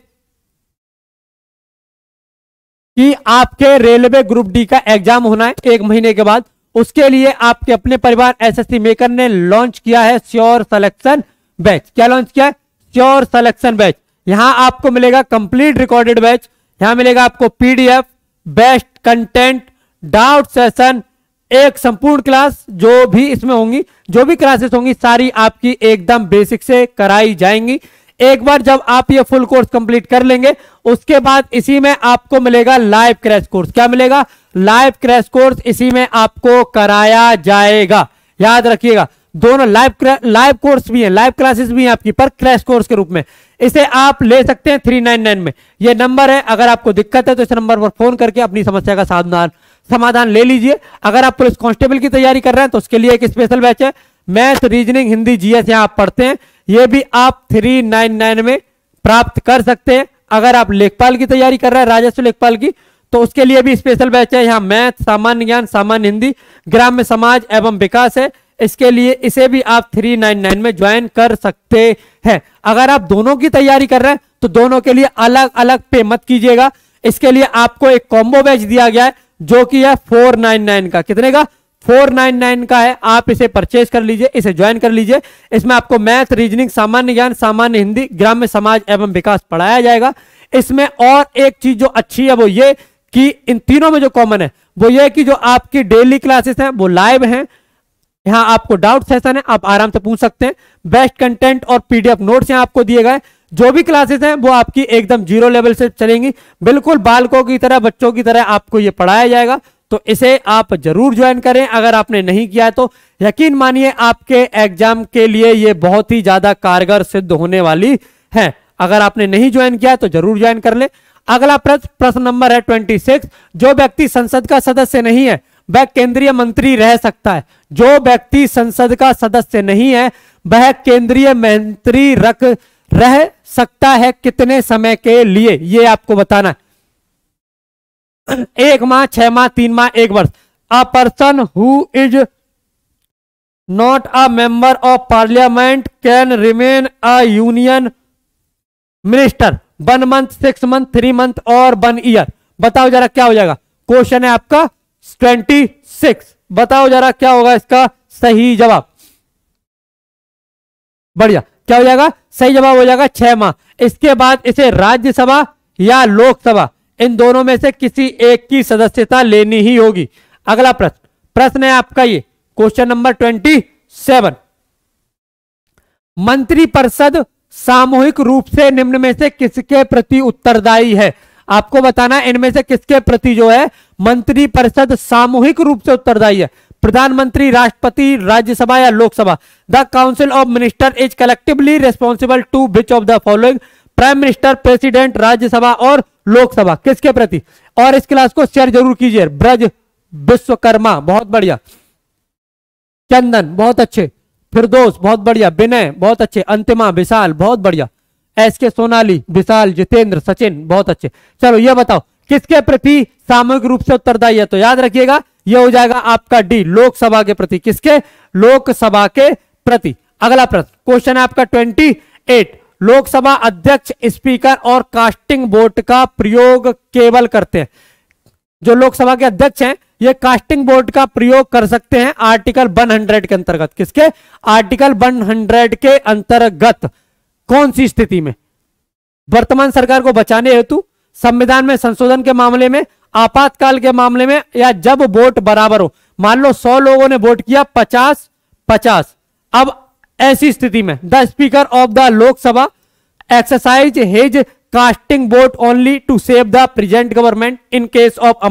कि आपके रेलवे ग्रुप डी का एग्जाम होना है एक महीने के बाद उसके लिए आपके अपने परिवार एसएससी मेकर ने लॉन्च किया है श्योर सिलेक्शन बैच क्या लॉन्च किया है श्योर सिलेक्शन बैच यहां आपको मिलेगा कंप्लीट रिकॉर्डेड बैच यहां मिलेगा आपको PDF best content doubt session एक संपूर्ण क्लास जो भी इसमें होंगी जो भी क्लासेस होंगी सारी आपकी एकदम बेसिक से कराई जाएंगी एक बार जब आप ये फुल कोर्स कंप्लीट कर लेंगे उसके बाद इसी में आपको मिलेगा लाइव क्रैश कोर्स क्या मिलेगा लाइव क्रैश कोर्स इसी में आपको कराया जाएगा याद रखिएगा दोनों लाइव लाइव कोर्स भी है लाइव क्लासेस भी है आपकी पर क्रैश कोर्स के रूप में इसे आप ले सकते हैं थ्री नाइन नाइन में यह नंबर है अगर आपको दिक्कत है तो इस नंबर पर फोन करके अपनी समस्या का साधन समाधान ले लीजिए अगर आप पुलिस कांस्टेबल की तैयारी कर रहे हैं तो उसके लिए एक स्पेशल बैच है मैथ रीजनिंग हिंदी जीएस यहां आप पढ़ते हैं ये भी आप 399 में प्राप्त कर सकते हैं अगर आप लेखपाल की तैयारी कर रहे हैं राजस्व लेखपाल की तो उसके लिए भी स्पेशल बैच है यहाँ मैथ सामान्य ज्ञान सामान्य हिंदी ग्राम्य समाज एवं विकास है इसके लिए इसे भी आप 399 में ज्वाइन कर सकते हैं अगर आप दोनों की तैयारी कर रहे हैं तो दोनों के लिए अलग अलग पे मत कीजिएगा इसके लिए आपको एक कॉम्बो बैच दिया गया है जो कि है 499 का कितने का फोर नाइन नाइन का है आप इसे परचेज कर लीजिए इसे ज्वाइन कर लीजिए इसमें आपको मैथ रीजनिंग सामान्य ज्ञान सामान्य हिंदी ग्राम्य समाज एवं विकास पढ़ाया जाएगा इसमें और एक चीज जो अच्छी है वो ये कि इन तीनों में जो कॉमन है वो ये कि जो आपकी डेली क्लासेस हैं वो लाइव हैं यहाँ आपको डाउट सेशन है आप आराम से पूछ सकते हैं बेस्ट कंटेंट और पीडीएफ नोट्स यहाँ आपको दिए गए जो भी क्लासेस हैं वो आपकी एकदम जीरो लेवल से चलेंगी बिल्कुल बालकों की तरह बच्चों की तरह आपको ये पढ़ाया जाएगा तो इसे आप जरूर ज्वाइन करें अगर आपने नहीं किया है तो यकीन मानिए आपके एग्जाम के लिए ये बहुत ही ज्यादा कारगर सिद्ध होने वाली है अगर आपने नहीं ज्वाइन किया तो जरूर ज्वाइन कर ले अगला प्रश्न प्रश्न नंबर है ट्वेंटी सिक्स जो व्यक्ति संसद का सदस्य नहीं है वह केंद्रीय मंत्री रह सकता है जो व्यक्ति संसद का सदस्य नहीं है वह केंद्रीय मंत्री रख रह सकता है कितने समय के लिए ये आपको बताना है एक माह छह माह तीन माह एक वर्ष a person who is not a member of parliament can remain a union minister one month six month three month और वन ईयर बताओ जरा क्या हो जाएगा क्वेश्चन है आपका ट्वेंटी सिक्स बताओ जरा क्या होगा इसका सही जवाब बढ़िया क्या हो जाएगा सही जवाब हो जाएगा छह माह इसके बाद इसे राज्यसभा या लोकसभा इन दोनों में से किसी एक की सदस्यता लेनी ही होगी अगला प्रश्न प्रश्न है आपका ये क्वेश्चन नंबर ट्वेंटी सेवन मंत्रिपरिषद सामूहिक रूप से निम्न में से किसके प्रति उत्तरदायी है आपको बताना इनमें से किसके प्रति जो है मंत्रिपरिषद सामूहिक रूप से उत्तरदायी है प्रधानमंत्री राष्ट्रपति राज्यसभा या Lok Sabha the council of minister is collectively responsible to which of the following prime minister president Rajya Sabha और लोकसभा किसके प्रति और इस क्लास को शेयर जरूर कीजिए ब्रज विश्वकर्मा बहुत बढ़िया चंदन बहुत अच्छे फिरदोस बहुत बढ़िया विनय बहुत अच्छे अंतिमा विशाल बहुत बढ़िया एस के सोनाली विशाल जितेंद्र सचिन बहुत अच्छे चलो ये बताओ किसके प्रति सामूहिक रूप से उत्तरदायी है तो याद रखिएगा यह हो जाएगा आपका डी लोकसभा के प्रति किसके लोकसभा के प्रति अगला प्रश्न क्वेश्चन है आपका ट्वेंटी एट लोकसभा अध्यक्ष स्पीकर और कास्टिंग बोर्ड का प्रयोग केवल करते हैं जो लोकसभा के अध्यक्ष हैं ये कास्टिंग बोर्ड का प्रयोग कर सकते हैं आर्टिकल 100 के अंतर्गत किसके आर्टिकल 100 के अंतर्गत कौन सी स्थिति में वर्तमान सरकार को बचाने हेतु संविधान में संशोधन के मामले में आपातकाल के मामले में या जब वोट बराबर हो मान लो सौ लोगों ने वोट किया पचास पचास अब ऐसी स्थिति में the speaker of the Lok Sabha exercise his casting vote only to save the present government in case of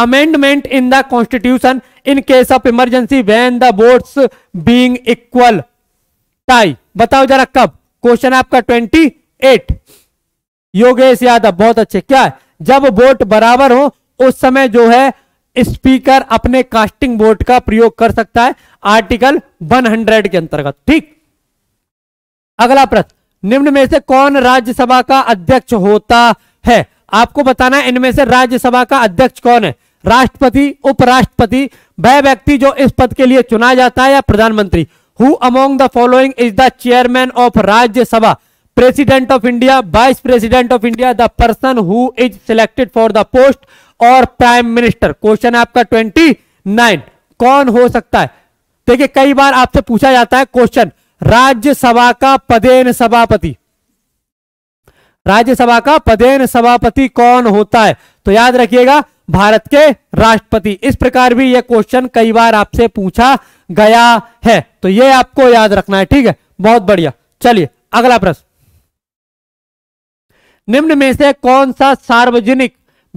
amendment in the constitution in case of emergency when the votes being equal tie बताओ जरा कब question आपका twenty eight Yogesh Yadav बहुत अच्छे क्या है? जब vote बराबर हो उस समय जो है स्पीकर अपने कास्टिंग वोट का प्रयोग कर सकता है आर्टिकल वन हंड्रेड के अंतर्गत ठीक अगला प्रश्न निम्न में से कौन राज्यसभा का अध्यक्ष होता है आपको बताना है इनमें से राज्यसभा का अध्यक्ष कौन है राष्ट्रपति उपराष्ट्रपति वह व्यक्ति जो इस पद के लिए चुना जाता है या प्रधानमंत्री who among the following is the chairman of Rajya Sabha president of India vice president of India the person who is selected for the post और प्राइम मिनिस्टर क्वेश्चन आपका ट्वेंटी नाइन कौन हो सकता है देखिए कई बार आपसे पूछा जाता है क्वेश्चन राज्यसभा का पदेन सभापति राज्यसभा का पदेन सभापति कौन होता है तो याद रखिएगा भारत के राष्ट्रपति इस प्रकार भी यह क्वेश्चन कई बार आपसे पूछा गया है तो यह आपको याद रखना है ठीक है बहुत बढ़िया चलिए अगला प्रश्न निम्न में से कौन सा सार्वजनिक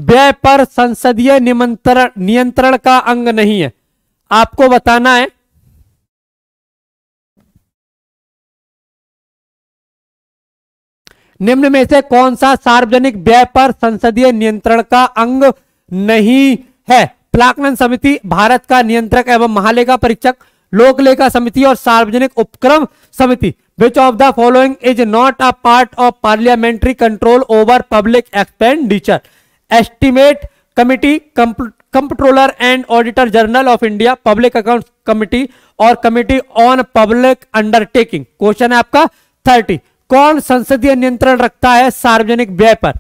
व्यय पर संसदीय निमंत्रण नियंत्रण का अंग नहीं है आपको बताना है निम्न में से कौन सा सार्वजनिक व्यय पर संसदीय नियंत्रण का अंग नहीं है प्लाकलन समिति भारत का नियंत्रक एवं महालेखा परीक्षक लोकलेखा समिति और सार्वजनिक उपक्रम समिति which of the following is not a part of parliamentary control over public expenditure estimate committee comptroller and auditor general of India public account committee और committee on public undertaking question है आपका थर्टी कौन संसदीय नियंत्रण रखता है सार्वजनिक व्यय पर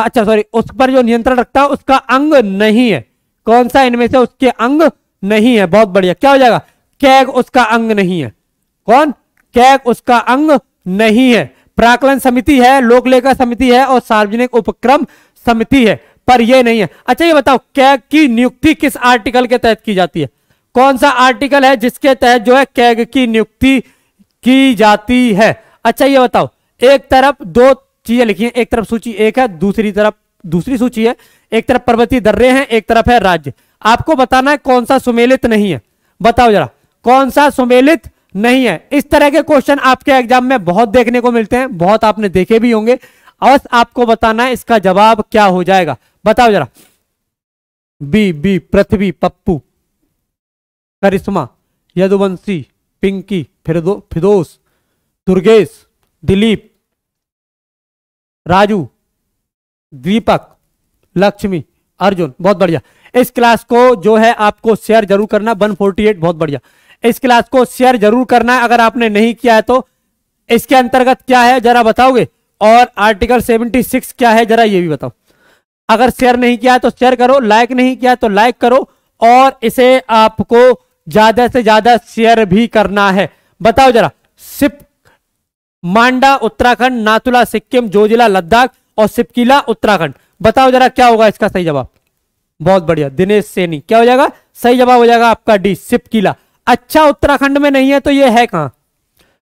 अच्छा सॉरी उस पर जो नियंत्रण रखता है उसका अंग नहीं है कौन सा इनमें से उसके अंग नहीं है बहुत बढ़िया क्या हो जाएगा कैग उसका अंग नहीं है कौन कैग उसका अंग नहीं है प्राकलन समिति है लोकलेखा समिति है और सार्वजनिक उपक्रम समिति है पर यह नहीं है अच्छा ये बताओ कैग की नियुक्ति किस आर्टिकल के तहत की जाती है कौन सा आर्टिकल है जिसके तहत जो है कैग की नियुक्ति की जाती है अच्छा ये बताओ एक तरफ दो चीजें लिखी है एक तरफ सूची एक है दूसरी तरफ दूसरी सूची है एक तरफ पर्वतीय दर्रे हैं एक तरफ है राज्य आपको बताना है कौन सा सुमेलित नहीं है बताओ जरा कौन सा सुमेलित नहीं है इस तरह के क्वेश्चन आपके एग्जाम में बहुत देखने को मिलते हैं बहुत आपने देखे भी होंगे अवश्य आपको बताना है इसका जवाब क्या हो जाएगा बताओ जरा बी बी पृथ्वी पप्पू करिश्मा यदुवंशी पिंकी फिदोस दुर्गेश दिलीप राजू दीपक लक्ष्मी अर्जुन बहुत बढ़िया इस क्लास को जो है आपको शेयर जरूर करना 148 बहुत बढ़िया इस क्लास को शेयर जरूर करना अगर आपने नहीं किया है तो इसके अंतर्गत क्या है जरा बताओगे और आर्टिकल 76 क्या है जरा ये भी बताओ अगर शेयर नहीं किया है तो शेयर करो लाइक नहीं किया तो लाइक करो और इसे आपको ज्यादा से ज्यादा शेयर भी करना है बताओ जरा सिप मांडा उत्तराखंड नाथुला सिक्किम जोजिला लद्दाख और सिपकिला उत्तराखंड बताओ जरा क्या होगा इसका सही जवाब बहुत बढ़िया दिनेश सेनी क्या हो जाएगा सही जवाब हो जाएगा आपका डी सिपकिला अच्छा उत्तराखंड में नहीं है तो यह है कहां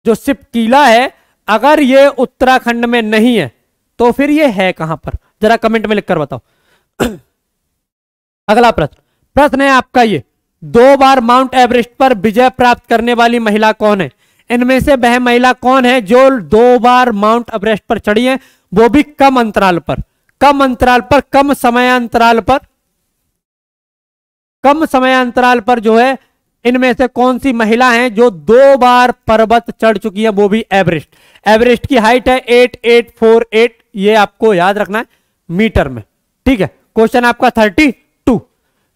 जो सिपकिला है अगर ये उत्तराखंड में नहीं है तो फिर ये है कहां पर जरा कमेंट में लिखकर बताओ अगला प्रश्न प्रश्न है आपका ये दो बार माउंट एवरेस्ट पर विजय प्राप्त करने वाली महिला कौन है इनमें से वह महिला कौन है जो दो बार माउंट एवरेस्ट पर चढ़ी है वो भी कम अंतराल पर कम अंतराल पर कम समय अंतराल पर कम समय अंतराल पर जो है इनमें से कौन सी महिला है जो दो बार पर्वत चढ़ चुकी है वो भी एवरेस्ट एवरेस्ट की हाइट है एट एट फोर एट ये आपको याद रखना है मीटर में ठीक है क्वेश्चन आपका थर्टी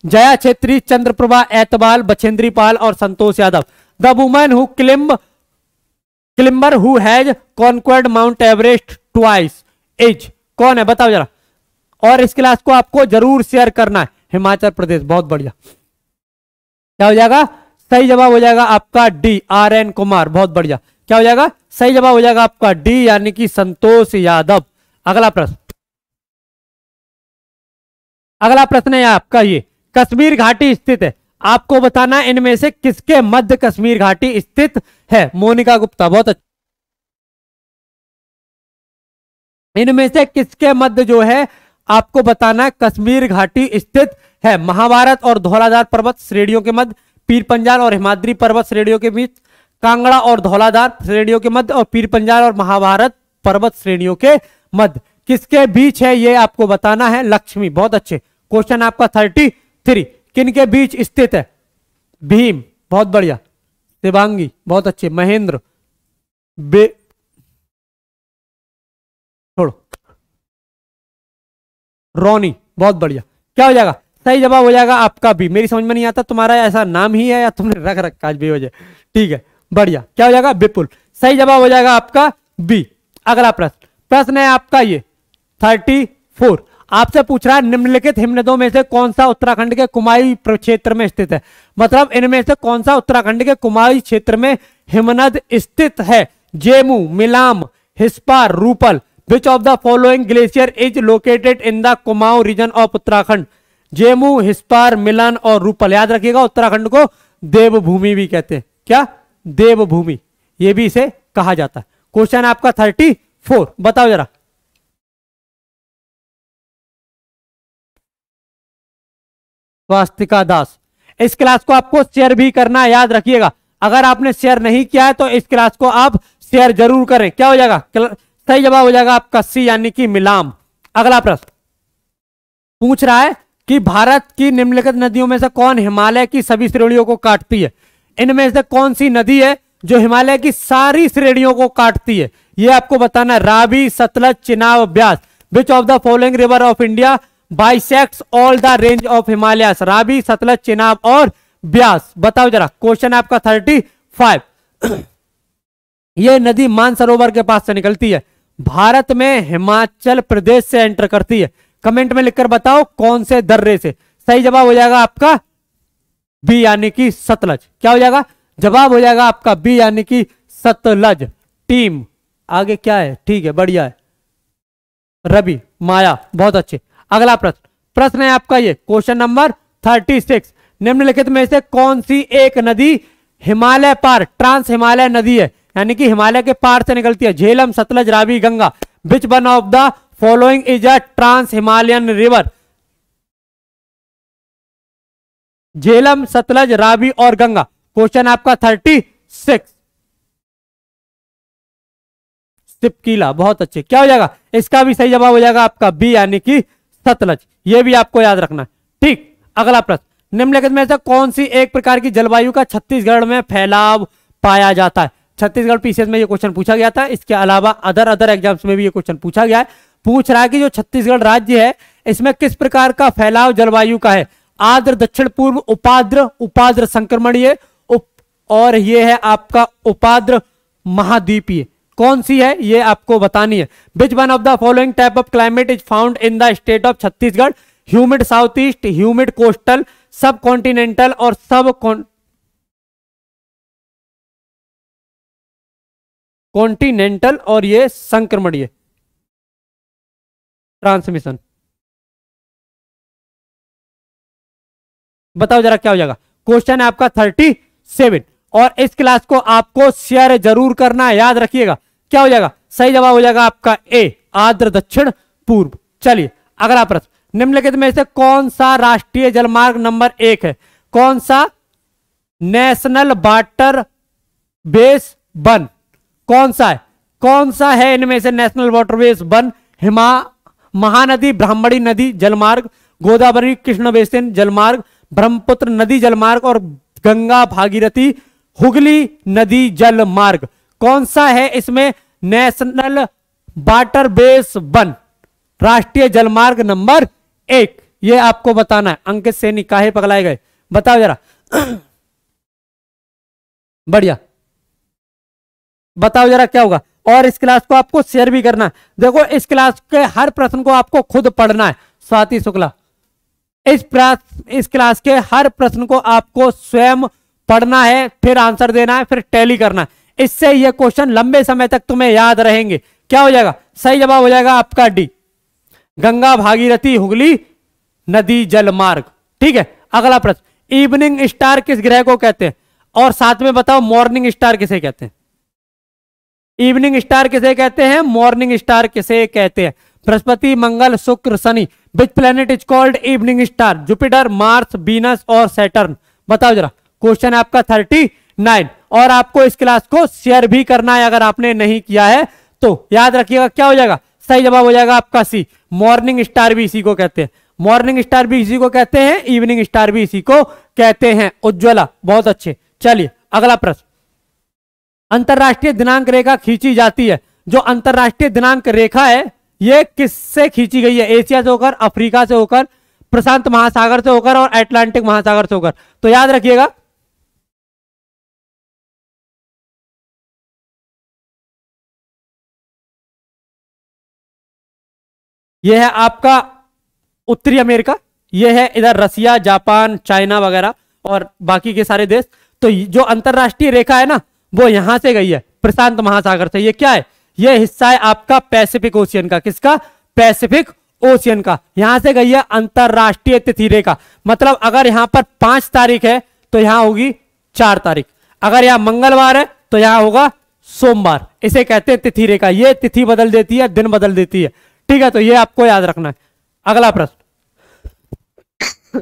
जया छेत्री चंद्रप्रभा एतवाल बछेंद्री पाल और Santosh Yadav the women who climb climber who has conquered Mount Everest twice as कौन है बताओ जरा और इस क्लास को आपको जरूर शेयर करना है हिमाचल प्रदेश बहुत बढ़िया क्या हो जाएगा सही जवाब हो जाएगा आपका डी आर एन कुमार बहुत बढ़िया क्या हो जाएगा सही जवाब हो जाएगा आपका डी यानी कि संतोष यादव अगला प्रश्न अगला प्रश्न है आपका ये कश्मीर घाटी स्थित है आपको बताना इनमें से किसके मध्य कश्मीर घाटी स्थित है मोनिका गुप्ता बहुत अच्छा इनमें से किसके मध्य जो है आपको बताना कश्मीर घाटी स्थित है महाभारत और धौलाधार पर्वत श्रेणियों के मध्य पीर पंजाल और हिमाद्री पर्वत श्रेणियों के बीच कांगड़ा और धौलाधार श्रेणियों के मध्य और पीर पंजाल और महाभारत पर्वत श्रेणियों के मध्य किसके बीच है ये आपको बताना है लक्ष्मी बहुत अच्छे क्वेश्चन आपका थर्टी थ्री किन के बीच स्थित है भीम बहुत बढ़िया देवांगी बहुत अच्छे महेंद्र बे छोड़ो रोनी बहुत बढ़िया क्या हो जाएगा सही जवाब हो जाएगा आपका भी मेरी समझ में नहीं आता तुम्हारा ऐसा नाम ही है या तुमने रख रखा आज जाए ठीक है बढ़िया क्या हो जाएगा विपुल सही जवाब हो जाएगा आपका बी अगला प्रश्न प्रश्न है आपका ये थर्टी फोर आपसे पूछ रहा है निम्नलिखित हिमनदों में से कौन सा उत्तराखंड के कुमाई क्षेत्र में स्थित है मतलब इनमें से कौन सा उत्तराखंड के कुमाई क्षेत्र में हिमनद स्थित है Zemu Milam Hispar Rupal which of the following glacier is located in the Kumaon region of Uttarakhand Zemu Hispar Milan और रूपल याद रखिएगा उत्तराखंड को देवभूमि भी कहते हैं क्या देवभूमि ये भी इसे कहा जाता है क्वेश्चन आपका थर्टी फोर बताओ जरा स्वास्तिका दास इस क्लास को आपको शेयर भी करना याद रखिएगा अगर आपने शेयर नहीं किया है तो इस क्लास को आप शेयर जरूर करें क्या हो जाएगा सही जवाब हो जाएगा आपका सी यानी कि मिलाम अगला प्रश्न पूछ रहा है कि भारत की निम्नलिखित नदियों में से कौन हिमालय की सभी श्रेणियों को काटती है इनमें से कौन सी नदी है जो हिमालय की सारी श्रेणियों को काटती है यह आपको बताना है Ravi Sutlej Chenab Beas which of the following river of India bisects all the range of Himalayas Ravi Sutlej Chenab और ब्यास बताओ जरा क्वेश्चन आपका थर्टी फाइव यह नदी मानसरोवर के पास से निकलती है भारत में हिमाचल प्रदेश से एंटर करती है कमेंट में लिखकर बताओ कौन से दर्रे से सही जवाब हो जाएगा आपका बी यानी कि सतलज क्या हो जाएगा जवाब हो जाएगा आपका बी यानी कि सतलज टीम आगे क्या है ठीक है बढ़िया है रवि माया बहुत अच्छे अगला प्रश्न प्रश्न है आपका ये क्वेश्चन नंबर थर्टी सिक्स निम्नलिखित में से कौन सी एक नदी हिमालय पार ट्रांस हिमालय नदी है यानी कि हिमालय के पार से निकलती है Jhelum Sutlej Ravi Ganga which one of the following is a trans Himalayan river Jhelum Sutlej Ravi और गंगा क्वेश्चन आपका थर्टी सिक्स सिपकीला बहुत अच्छे क्या हो जाएगा इसका भी सही जवाब हो जाएगा आपका बी यानी कि सतलज ये भी आपको याद रखना ठीक अगला प्रश्न निम्नलिखित में से कौन सी एक प्रकार की जलवायु का छत्तीसगढ़ में फैलाव पाया जाता है छत्तीसगढ़ पीसीएस में ये क्वेश्चन पूछा गया था इसके अलावा अदर अदर एग्जाम्स में भी ये क्वेश्चन पूछा गया है पूछ रहा है कि जो छत्तीसगढ़ राज्य है इसमें किस प्रकार का फैलाव जलवायु का है आद्र दक्षिण पूर्व उपाद्र उपाद्र संक्रमण ये उप, और ये है आपका उपाद्र महाद्वीपीय कौन सी है ये आपको बतानी है which one of the following type of climate is found in the state of Chhattisgarh humid south east humid coastal sub continental और सब कॉन्टिनेंटल और ये संक्रमणीय ट्रांसमिशन बताओ जरा क्या हो जाएगा क्वेश्चन है आपका थर्टी सेवन और इस क्लास को आपको शेयर जरूर करना याद रखिएगा क्या हो जाएगा सही जवाब हो जाएगा आपका ए आद्र दक्षिण पूर्व चलिए अगला प्रश्न निम्नलिखित में से कौन सा राष्ट्रीय जलमार्ग नंबर एक है कौन सा नेशनल वाटर बेस वन कौन सा है कौन सा है इनमें से नेशनल बेस वन हिमा महानदी ब्राह्मणी नदी जलमार्ग गोदावरी कृष्ण बेसिन जलमार्ग ब्रह्मपुत्र नदी जलमार्ग और गंगा भागीरथी हुगली नदी जलमार्ग कौन सा है इसमें नेशनल वाटर बेस वन राष्ट्रीय जलमार्ग नंबर एक ये आपको बताना है अंकित सैनी काहे पकड़ाए गए बताओ जरा बढ़िया बताओ जरा क्या होगा और इस क्लास को आपको शेयर भी करना है देखो इस क्लास के हर प्रश्न को आपको खुद पढ़ना है स्वाति शुक्ला इस इस क्लास के हर प्रश्न को आपको स्वयं पढ़ना है फिर आंसर देना है फिर टैली करना है इससे ये क्वेश्चन लंबे समय तक तुम्हें याद रहेंगे क्या हो जाएगा सही जवाब हो जाएगा आपका डी गंगा भागीरथी हुगली नदी जल मार्ग ठीक है अगला प्रश्न इवनिंग स्टार किस ग्रह को कहते हैं और साथ में बताओ मॉर्निंग स्टार किसे कहते हैं इवनिंग स्टार किसे कहते हैं मॉर्निंग स्टार किसे कहते हैं बृहस्पति मंगल शुक्र शनि which planet is called evening star Jupiter Mars Venus और सैटर्न बताओ जरा क्वेश्चन है आपका थर्टी नाइन और आपको इस क्लास को शेयर भी करना है अगर आपने नहीं किया है तो याद रखिएगा क्या हो जाएगा सही जवाब हो जाएगा आपका सी मॉर्निंग स्टार भी इसी को कहते हैं मॉर्निंग स्टार भी इसी को कहते हैं इवनिंग स्टार भी इसी को कहते हैं उज्ज्वला बहुत अच्छे चलिए अगला प्रश्न अंतरराष्ट्रीय दिनांक रेखा खींची जाती है जो अंतरराष्ट्रीय दिनांक रेखा है यह किससे खींची गई है एशिया से होकर अफ्रीका से होकर प्रशांत महासागर से होकर और अटलांटिक महासागर से होकर तो याद रखिएगा यह है आपका उत्तरी अमेरिका यह है इधर रसिया जापान चाइना वगैरह और बाकी के सारे देश तो जो अंतरराष्ट्रीय रेखा है ना वो यहां से गई है प्रशांत महासागर से ये क्या है यह हिस्सा है आपका पैसिफिक ओशियन का किसका पैसिफिक ओशियन का यहां से गई है अंतरराष्ट्रीय तिथि रेखा मतलब अगर यहां पर पांच तारीख है तो यहां होगी चार तारीख अगर यहां मंगलवार है तो यहां होगा सोमवार इसे कहते हैं तिथि रेखा ये तिथि बदल देती है दिन बदल देती है ठीक है तो ये आपको याद रखना है अगला प्रश्न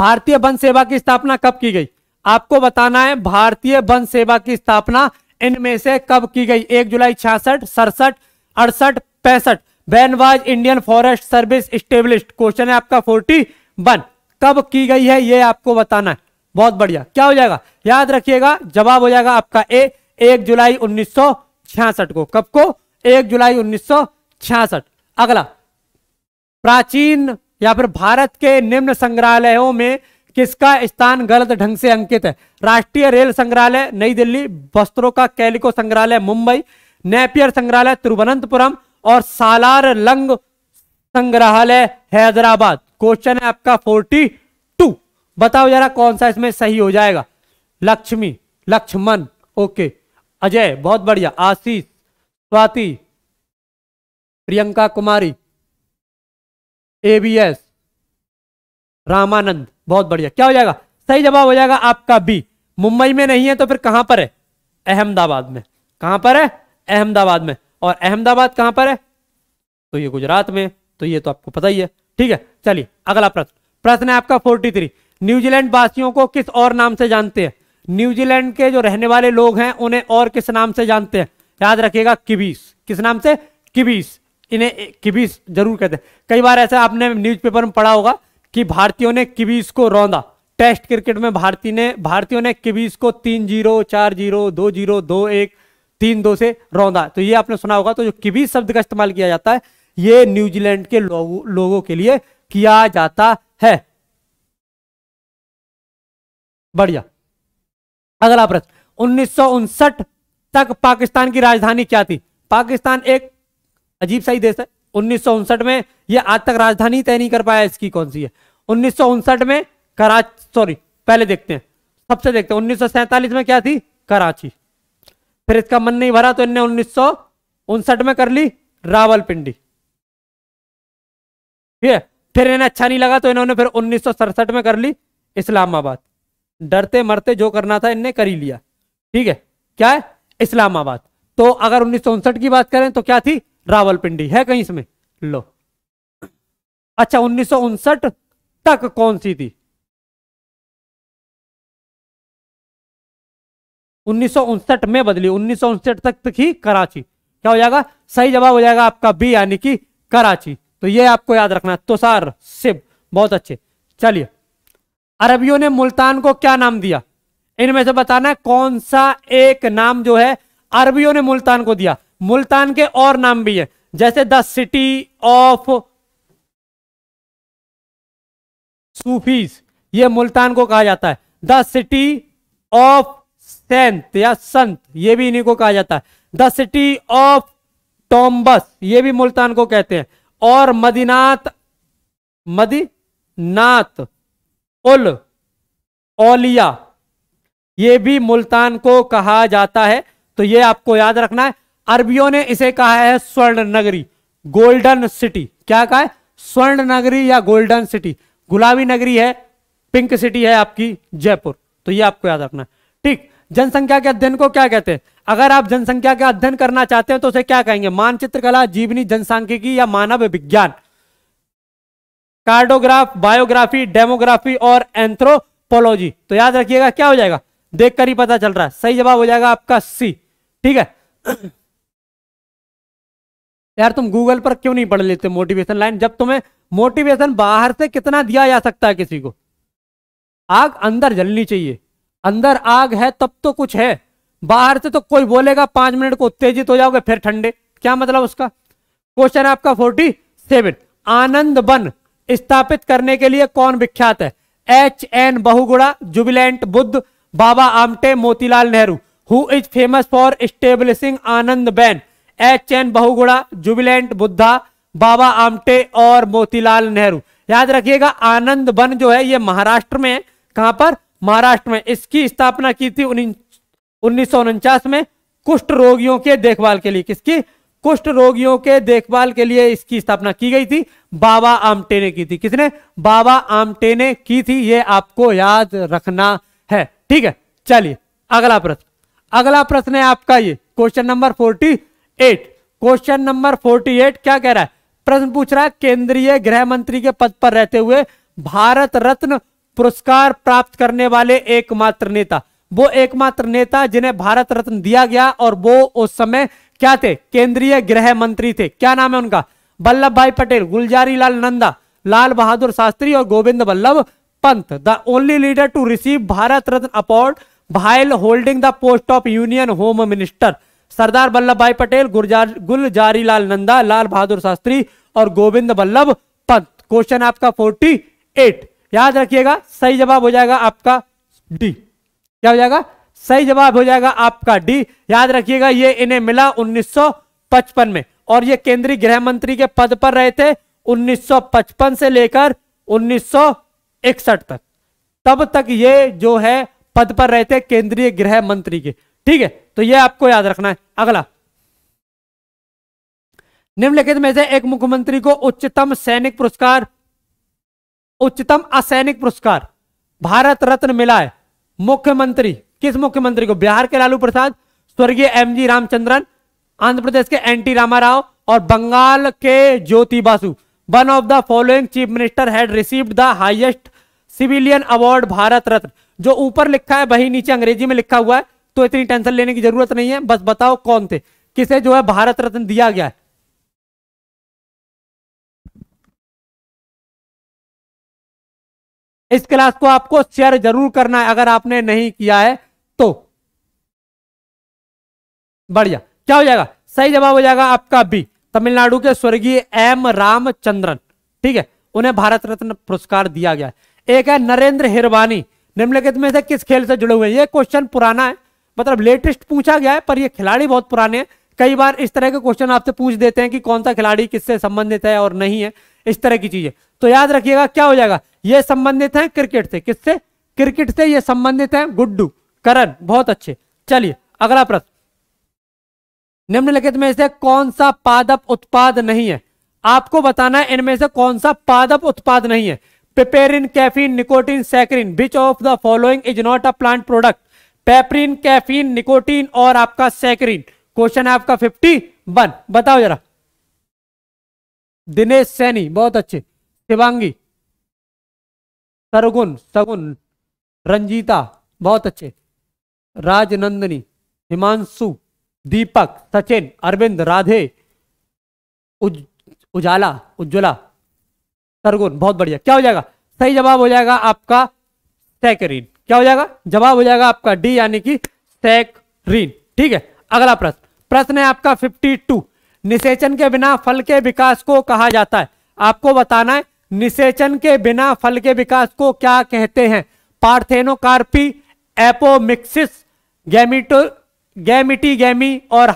भारतीय वन सेवा की स्थापना कब की गई आपको बताना है भारतीय वन सेवा की स्थापना इनमें से कब की गई एक जुलाई छियासठ सड़सठ अड़सठ पैंसठ when was Indian forest service establish question है आपका फोर्टी वन कब की गई है यह आपको बताना है बहुत बढ़िया क्या हो जाएगा याद रखिएगा जवाब हो जाएगा आपका ए एक जुलाई उन्नीस को कब को एक जुलाई उन्नीस अगला प्राचीन या फिर भारत के निम्न संग्रहालयों में किसका स्थान गलत ढंग से अंकित है राष्ट्रीय रेल संग्रहालय नई दिल्ली वस्त्रों का कैलिको संग्रहालय मुंबई नेपियर संग्रहालय तिरुवनंतपुरम और सालार लंग संग्रहालय हैदराबाद क्वेश्चन है आपका फोर्टी टू बताओ जरा कौन सा इसमें सही हो जाएगा लक्ष्मी लक्ष्मण ओके अजय बहुत बढ़िया आशीष स्वाति प्रियंका कुमारी एबीएस रामानंद बहुत बढ़िया क्या हो जाएगा सही जवाब हो जाएगा आपका बी मुंबई में नहीं है तो फिर कहां पर है अहमदाबाद में कहां पर है अहमदाबाद में और अहमदाबाद कहां पर है तो ये गुजरात में तो ये तो आपको पता ही है ठीक है चलिए अगला प्रश्न प्रश्न है आपका 43 न्यूजीलैंड वासियों को किस और नाम से जानते हैं न्यूजीलैंड के जो रहने वाले लोग हैं उन्हें और किस नाम से जानते हैं याद रखिएगा किबीस किस नाम से किबीस इन्हें किबीस जरूर कहते हैं कई बार ऐसा आपने न्यूज़पेपर में पढ़ा होगा कि भारतीयों ने किबीस को रौंदा टेस्ट क्रिकेट में भारतीय ने भारतीयों ने किबीस को तीन जीरो चार जीरो दो जीरो दो एक तीन दो से रौंदा तो ये आपने सुना होगा तो जो किबीस शब्द का इस्तेमाल किया जाता है ये न्यूजीलैंड के लोगों लोगों के लिए किया जाता है बढ़िया अगला प्रश्न उन्नीस तक पाकिस्तान की राजधानी क्या थी पाकिस्तान एक अजीब सा ही देश है उन्नीस में ये आज तक राजधानी तय नहीं कर पाया इसकी कौन सी है उन्नीस में कराची सॉरी पहले देखते हैं सबसे देखते हैं उन्नीस में क्या थी कराची फिर इसका मन नहीं भरा तो इनने उन्नीस में कर ली रावलपिंडी ठीक है फिर इन्हें अच्छा नहीं लगा तो इन्होंने फिर उन्नीस में कर ली इस्लामाबाद डरते मरते जो करना था इनने कर ही लिया ठीक है क्या है इस्लामाबाद तो अगर उन्नीस की बात करें तो क्या थी रावलपिंडी है कहीं इसमें लो अच्छा उन्नीस तक कौन सी थी उन्नीस में बदली उन्नीस तक ही तो कराची क्या हो जाएगा सही जवाब हो जाएगा आपका बी यानी कि कराची तो ये आपको याद रखना तुषार शिव बहुत अच्छे चलिए अरबियों ने मुल्तान को क्या नाम दिया इनमें से बताना कौन सा एक नाम जो है अरबियों ने मुल्तान को दिया मुल्तान के और नाम भी है जैसे द सिटी ऑफ सूफीज ये मुल्तान को कहा जाता है द सिटी ऑफ सेंत या संत ये भी इन्हीं को कहा जाता है द सिटी ऑफ टोम्बस ये भी मुल्तान को कहते हैं और मदीनाथ मदीनाथ उल ओलिया ये भी मुल्तान को कहा जाता है तो ये आपको याद रखना है अरबियों ने इसे कहा है स्वर्ण नगरी गोल्डन सिटी क्या कहा है स्वर्ण नगरी या गोल्डन सिटी गुलाबी नगरी है पिंक सिटी है आपकी जयपुर तो ये आपको याद रखना है ठीक जनसंख्या के अध्ययन को क्या कहते हैं अगर आप जनसंख्या का अध्ययन करना चाहते हैं तो उसे क्या कहेंगे मानचित्रकला जीवनी जनसांख्यिकी या मानव विज्ञान कार्डोग्राफ बायोग्राफी डेमोग्राफी और एंथ्रोपोलॉजी तो याद रखिएगा क्या हो जाएगा देखकर ही पता चल रहा है सही जवाब हो जाएगा आपका सी ठीक है यार तुम गूगल पर क्यों नहीं पढ़ लेते मोटिवेशन लाइन जब तुम्हें मोटिवेशन बाहर से कितना दिया जा सकता है किसी को आग अंदर जलनी चाहिए अंदर आग है तब तो कुछ है बाहर से तो कोई बोलेगा पांच मिनट को उत्तेजित हो जाओगे फिर ठंडे क्या मतलब उसका क्वेश्चन है आपका फोर्टी सेवन आनंद बन स्थापित करने के लिए कौन विख्यात है H N Bahuguna jubilant Buddha Baba Amte Motilal Nehru who is famous for establishing Anandwan H N Bahuguna jubilant Buddha Baba Amte और मोतीलाल नेहरू याद रखिएगा आनंद बन जो है ये महाराष्ट्र में है कहां पर महाराष्ट्र में इसकी स्थापना की थी उन्नीस में कुष्ठ रोगियों के देखभाल के लिए किसकी कुष्ठ रोगियों के देखभाल के लिए इसकी स्थापना की गई थी बाबा आमटे ने की थी किसने बाबा आमटे ने की थी ये आपको याद रखना है ठीक है चलिए अगला प्रश्न अगला प्रश्न है आपका ये question number forty eight question number forty eight क्या कह रहा है प्रश्न पूछ रहा है केंद्रीय गृह मंत्री के पद पर रहते हुए भारत रत्न पुरस्कार प्राप्त करने वाले एकमात्र नेता वो एकमात्र नेता जिन्हें भारत रत्न दिया गया और वो उस समय क्या थे केंद्रीय गृह मंत्री थे क्या नाम है उनका वल्लभ भाई पटेल गुलजारी लाल नंदा लाल बहादुर शास्त्री और Govind Vallabh Pant the only leader to receive Bharat Ratna award while holding the post of union home minister Sardar Vallabh Bhai Patel Gulzari Lal Nanda Lal Bahadur Shastri और गोविंद वल्लभ पंत क्वेश्चन आपका फोर्टी एट याद रखिएगा सही जवाब हो जाएगा आपका डी क्या हो जाएगा सही जवाब हो जाएगा आपका डी याद रखिएगा ये इन्हें मिला 1955 में और ये केंद्रीय गृह मंत्री के पद पर रहे थे 1955 से लेकर इकसठ तक तब तक ये जो है पद पर रहते केंद्रीय गृह मंत्री के ठीक है तो ये आपको याद रखना है अगला निम्नलिखित में से एक मुख्यमंत्री को उच्चतम सैनिक पुरस्कार उच्चतम असैनिक पुरस्कार भारत रत्न मिला है मुख्यमंत्री किस मुख्यमंत्री को बिहार के लालू प्रसाद स्वर्गीय एम जी रामचंद्रन आंध्र प्रदेश के एन टी और बंगाल के Jyoti Basu one of the following chief minister had received the highest civilian award Bharat Ratna जो ऊपर लिखा है वही नीचे अंग्रेजी में लिखा हुआ है तो इतनी टेंशन लेने की जरूरत नहीं है बस बताओ कौन थे किसे जो है भारत रत्न दिया गया है इस क्लास को आपको शेयर जरूर करना है अगर आपने नहीं किया है तो बढ़िया क्या हो जाएगा सही जवाब हो जाएगा आपका बी तमिलनाडु के स्वर्गीय एम रामचंद्रन ठीक है उन्हें भारत रत्न पुरस्कार दिया गया है एक है नरेंद्र हिरवानी निम्नलिखित में से किस खेल से जुड़े हुए हैं ये क्वेश्चन पुराना है मतलब लेटेस्ट पूछा गया है पर ये खिलाड़ी बहुत पुराने हैं कई बार इस तरह के क्वेश्चन आपसे पूछ देते हैं कि कौन सा खिलाड़ी किससे संबंधित है और नहीं है इस तरह की चीजें तो याद रखिएगा क्या हो जाएगा ये संबंधित है क्रिकेट से किससे क्रिकेट से ये संबंधित है गुड्डू करण बहुत अच्छे चलिए अगला प्रश्न निम्नलिखित में से कौन सा पादप उत्पाद नहीं है आपको बताना है इनमें से कौन सा पादप उत्पाद नहीं है piperine caffeine nicotine saccharin which of the following is not a plant product piperine caffeine nicotine और आपका सैक्रिन क्वेश्चन है आपका फिफ्टी वन बताओ जरा दिनेश सैनी बहुत अच्छे शिवांगी सरगुन सगुन रंजीता बहुत अच्छे राजनंदनी हिमांशु दीपक सचिन अरविंद राधे उज, उजाला उज्ज्वला सरगुन बहुत बढ़िया क्या हो जाएगा सही जवाब हो जाएगा आपका सैकरीन क्या हो जाएगा जवाब हो जाएगा आपका डी यानी कि सैकरीन ठीक है अगला प्रश्न प्रश्न है आपका 52 निषेचन के बिना फल के विकास को कहा जाता है आपको बताना है निषेचन के बिना फल के विकास को क्या कहते हैं पार्थेनोकार्पी एपोमिक्सिस गैमिटो गैमिटी गैमी और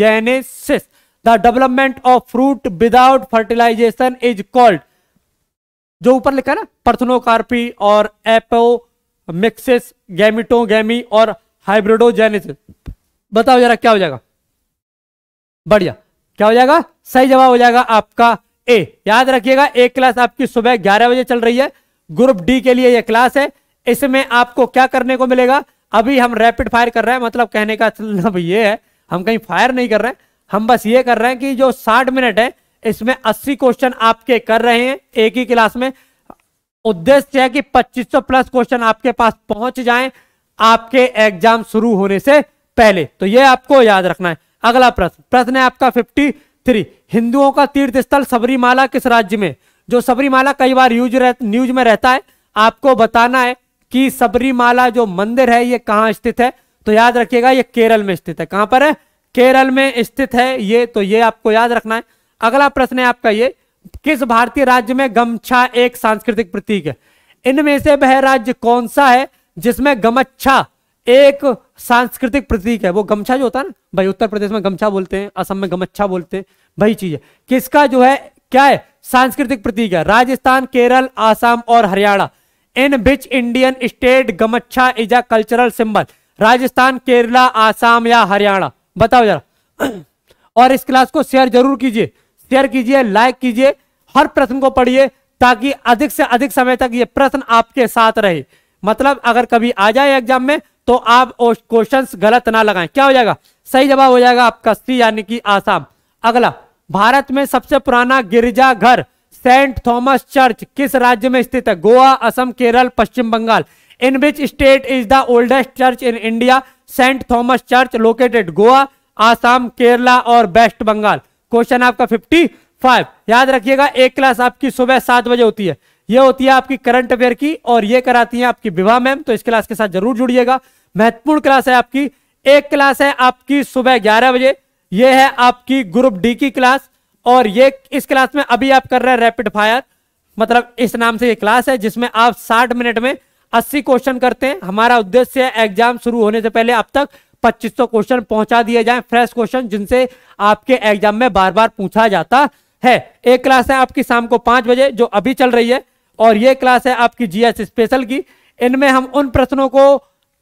genesis the development of fruit without fertilization is called जो ऊपर लिखा ना पर्थनोकार्पी और एपो मिक्सिस गैमिटो गैमी और हाइब्रिडोजेनेसिस बताओ जरा क्या हो जाएगा बढ़िया क्या हो जाएगा सही जवाब हो जाएगा आपका ए याद रखिएगा एक क्लास आपकी सुबह ग्यारह बजे चल रही है ग्रुप डी के लिए यह क्लास है इसमें आपको क्या करने को मिलेगा अभी हम रैपिड फायर कर रहे हैं मतलब कहने का मतलब ये है हम कहीं फायर नहीं कर रहे हैं हम बस ये कर रहे हैं कि जो साठ मिनट है इसमें अस्सी क्वेश्चन आपके कर रहे हैं एक ही क्लास में उद्देश्य है कि 2500 प्लस क्वेश्चन आपके पास पहुंच जाएं आपके एग्जाम शुरू होने से पहले तो ये आपको याद रखना है अगला प्रश्न प्रश्न है आपका 53 हिंदुओं का तीर्थ स्थल सबरीमाला किस राज्य में जो सबरीमाला कई बार यूज रह, न्यूज में रहता है आपको बताना है कि सबरीमाला जो मंदिर है ये कहां स्थित है तो याद रखिएगा ये केरल में स्थित है कहां पर है केरल में स्थित है ये तो ये आपको याद रखना है अगला प्रश्न है आपका ये किस भारतीय राज्य में गमछा एक सांस्कृतिक प्रतीक है इनमें से वह राज्य कौन सा है जिसमें गमच्छा एक सांस्कृतिक प्रतीक है वो गमछा जो होता है ना भाई उत्तर प्रदेश में गमछा बोलते हैं असम में गमच्छा बोलते हैं भाई चीज है किसका जो है क्या है सांस्कृतिक प्रतीक है राजस्थान केरल आसाम और Haryana in which Indian state gamchha is a cultural symbol Rajasthan Kerala Assam या हरियाणा बताओ जरा और इस क्लास को शेयर जरूर कीजिए शेयर कीजिए लाइक कीजिए हर प्रश्न को पढ़िए ताकि अधिक से अधिक समय तक ये प्रश्न आपके साथ रहे मतलब अगर कभी आ जाए एग्जाम में तो आप क्वेश्चंस गलत ना लगाएं क्या हो जाएगा सही जवाब हो जाएगा आपका सी यानी कि आसाम अगला भारत में सबसे पुराना गिरजाघर सेंट थॉमस चर्च किस राज्य में स्थित है गोवा असम केरल पश्चिम Bengal in which state is the oldest church in India Saint Thomas church located Goa Assam Kerala और वेस्ट बंगाल क्वेश्चन आपका फिफ्टी फाइव याद रखिएगा एक क्लास आपकी सुबह सात बजे होती है ये होती है आपकी करंट अफेयर की और ये कराती है आपकी विवाह मैम तो इस क्लास के साथ जरूर जुड़िएगा महत्वपूर्ण क्लास है आपकी एक क्लास है आपकी सुबह ग्यारह बजे ये है आपकी ग्रुप डी की क्लास और ये इस क्लास में अभी आप कर रहे हैं रैपिड फायर मतलब इस नाम से ये क्लास है जिसमें आप 60 मिनट में 80 क्वेश्चन करते हैं हमारा उद्देश्य है एग्जाम शुरू होने से पहले अब तक 2500 क्वेश्चन पहुंचा दिए जाएं फ्रेश क्वेश्चन जिनसे आपके एग्जाम में बार बार पूछा जाता है एक क्लास है आपकी शाम को पांच बजे जो अभी चल रही है और ये क्लास है आपकी जीएस स्पेशल की इनमें हम उन प्रश्नों को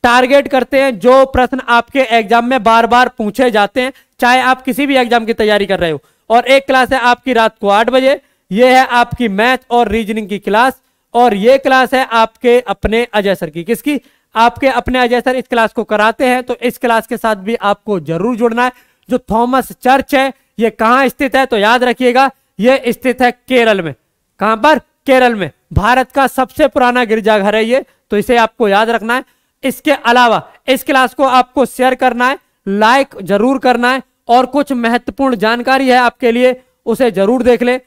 टारगेट करते हैं जो प्रश्न आपके एग्जाम में बार बार पूछे जाते हैं चाहे आप किसी भी एग्जाम की तैयारी कर रहे हो और एक क्लास है आपकी रात को आठ बजे ये है आपकी मैथ और रीजनिंग की क्लास और ये क्लास है आपके अपने अजय सर की किसकी आपके अपने अजय सर इस क्लास को कराते हैं तो इस क्लास के साथ भी आपको जरूर जुड़ना है जो थॉमस चर्च है ये कहाँ स्थित है तो याद रखिएगा ये स्थित है केरल में कहां पर केरल में भारत का सबसे पुराना गिरजाघर है ये तो इसे आपको याद रखना है इसके अलावा इस क्लास को आपको शेयर करना है लाइक जरूर करना है और कुछ महत्वपूर्ण जानकारी है आपके लिए उसे जरूर देख लें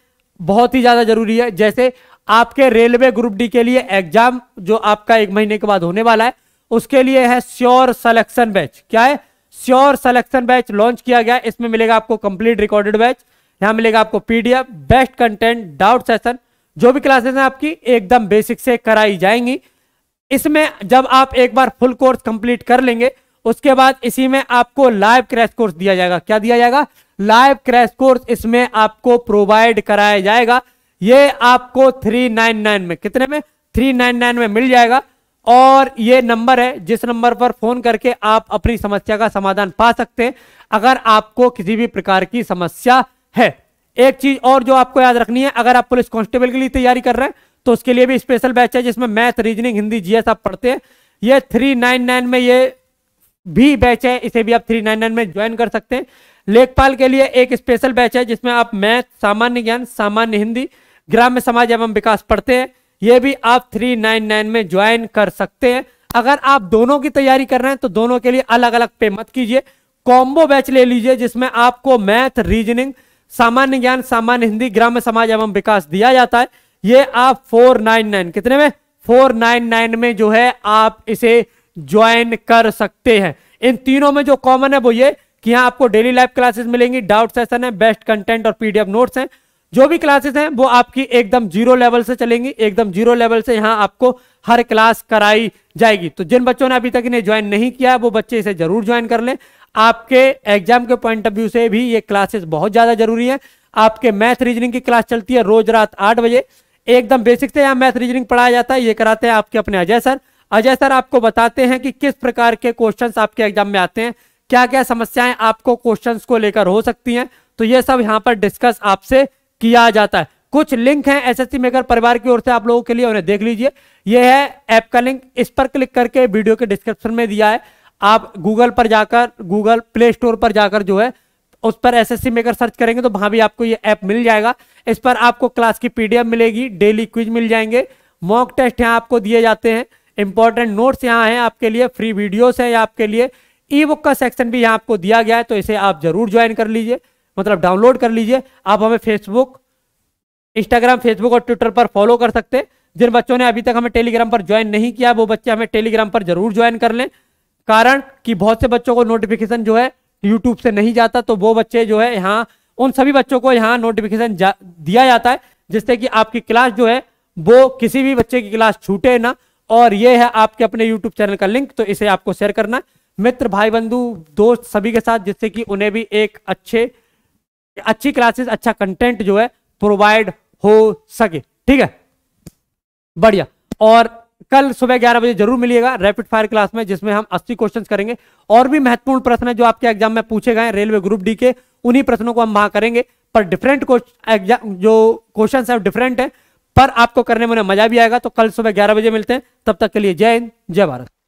बहुत ही ज़्यादा जरूरी है जैसे आपके रेलवे ग्रुप डी के लिए एग्जाम जो आपका एक महीने के बाद होने वाला है उसके लिए है श्योर सलेक्शन बैच क्या है श्योर सलेक्शन बैच लॉन्च किया गया इसमें मिलेगा आपको कंप्लीट रिकॉर्डेड बैच यहां मिलेगा आपको PDF best content doubt session जो भी क्लासेस हैं आपकी एकदम बेसिक से कराई जाएंगी इसमें जब आप एक बार फुल कोर्स कंप्लीट कर लेंगे उसके बाद इसी में आपको लाइव क्रैश कोर्स दिया जाएगा क्या दिया जाएगा लाइव क्रैश कोर्स इसमें आपको प्रोवाइड कराया जाएगा ये आपको 399 में कितने में 399 में मिल जाएगा और ये नंबर है जिस नंबर पर फोन करके आप अपनी समस्या का समाधान पा सकते हैं अगर आपको किसी भी प्रकार की समस्या है एक चीज और जो आपको याद रखनी है अगर आप पुलिस कांस्टेबल के लिए तैयारी कर रहे हैं तो उसके लिए भी स्पेशल बैच है जिसमें मैथ रीजनिंग हिंदी जीएस आप पढ़ते हैं ये 399 में ये भी बैच है इसे भी आप थ्री नाइन नाइन में ज्वाइन कर सकते हैं लेखपाल के लिए एक स्पेशल बैच है जिसमें आप मैथ सामान्य ज्ञान सामान्य हिंदी ग्राम्य समाज एवं विकास पढ़ते हैं ये भी आप थ्री नाइन नाइन में ज्वाइन कर सकते हैं अगर आप दोनों की तैयारी कर रहे हैं तो दोनों के लिए अलग अलग पे मत कीजिए कॉम्बो बैच ले लीजिए जिसमें आपको मैथ रीजनिंग सामान्य ज्ञान सामान्य हिंदी ग्राम्य समाज एवं विकास दिया जाता है ये आप फोर नाइन नाइन कितने में फोर नाइन नाइन में जो है आप इसे ज्वाइन कर सकते हैं इन तीनों में जो कॉमन है वो ये कि यहाँ आपको डेली लाइव क्लासेस मिलेंगी डाउट सेशन है बेस्ट कंटेंट और पीडीएफ नोट्स हैं जो भी क्लासेस हैं वो आपकी एकदम जीरो लेवल से चलेंगी एकदम जीरो लेवल से यहाँ आपको हर क्लास कराई जाएगी तो जिन बच्चों ने अभी तक इन्हें ज्वाइन नहीं किया वो बच्चे इसे जरूर ज्वाइन कर लें आपके एग्जाम के पॉइंट ऑफ व्यू से भी ये क्लासेस बहुत ज़्यादा जरूरी है आपके मैथ रीजनिंग की क्लास चलती है रोज रात आठ बजे एकदम बेसिक से यहाँ मैथ रीजनिंग पढ़ाया जाता है ये कराते हैं आपके अपने अजय सर अजय सर आपको बताते हैं कि किस प्रकार के क्वेश्चन आपके एग्जाम में आते हैं क्या क्या समस्याएं आपको क्वेश्चन को लेकर हो सकती हैं तो ये सब यहाँ पर डिस्कस आपसे किया जाता है कुछ लिंक हैं एस मेकर परिवार की ओर से आप लोगों के लिए उन्हें देख लीजिए ये है ऐप का लिंक इस पर क्लिक करके वीडियो के डिस्क्रिप्शन में दिया है आप गूगल पर जाकर गूगल प्ले स्टोर पर जाकर जो है उस पर एसएससी मेकर सर्च करेंगे तो वहां भी आपको ये ऐप मिल जाएगा इस पर आपको क्लास की पीडीएफ मिलेगी डेली क्विज मिल जाएंगे मॉक टेस्ट यहाँ आपको दिए जाते हैं इंपॉर्टेंट नोट्स यहाँ हैं आपके लिए फ्री वीडियोस हैं आपके लिए ई बुक का सेक्शन भी यहाँ आपको दिया गया है तो इसे आप जरूर ज्वाइन कर लीजिए मतलब डाउनलोड कर लीजिए आप हमें फेसबुक इंस्टाग्राम फेसबुक और ट्विटर पर फॉलो कर सकते हैं जिन बच्चों ने अभी तक हमें टेलीग्राम पर ज्वाइन नहीं किया वो बच्चे हमें टेलीग्राम पर जरूर ज्वाइन कर लें कारण कि बहुत से बच्चों को नोटिफिकेशन जो है यूट्यूब से नहीं जाता तो वो बच्चे जो है यहाँ उन सभी बच्चों को यहाँ नोटिफिकेशन जा, दिया जाता है जिससे कि आपकी क्लास जो है वो किसी भी बच्चे की क्लास छूटे ना और ये है आपके अपने यूट्यूब चैनल का लिंक तो इसे आपको शेयर करना मित्र भाई बंधु दोस्त सभी के साथ जिससे कि उन्हें भी एक अच्छे अच्छी क्लासेस अच्छा कंटेंट जो है प्रोवाइड हो सके ठीक है बढ़िया और कल सुबह ग्यारह बजे जरूर मिलिएगा रैपिड फायर क्लास में जिसमें हम 80 क्वेश्चंस करेंगे और भी महत्वपूर्ण प्रश्न है जो आपके एग्जाम में पूछे गए रेलवे ग्रुप डी के उन्हीं प्रश्नों को हम वहां करेंगे पर डिफरेंट जो क्वेश्चन है डिफरेंट है पर आपको करने में मजा भी आएगा तो कल सुबह ग्यारह बजे मिलते हैं तब तक के लिए जय हिंद जय भारत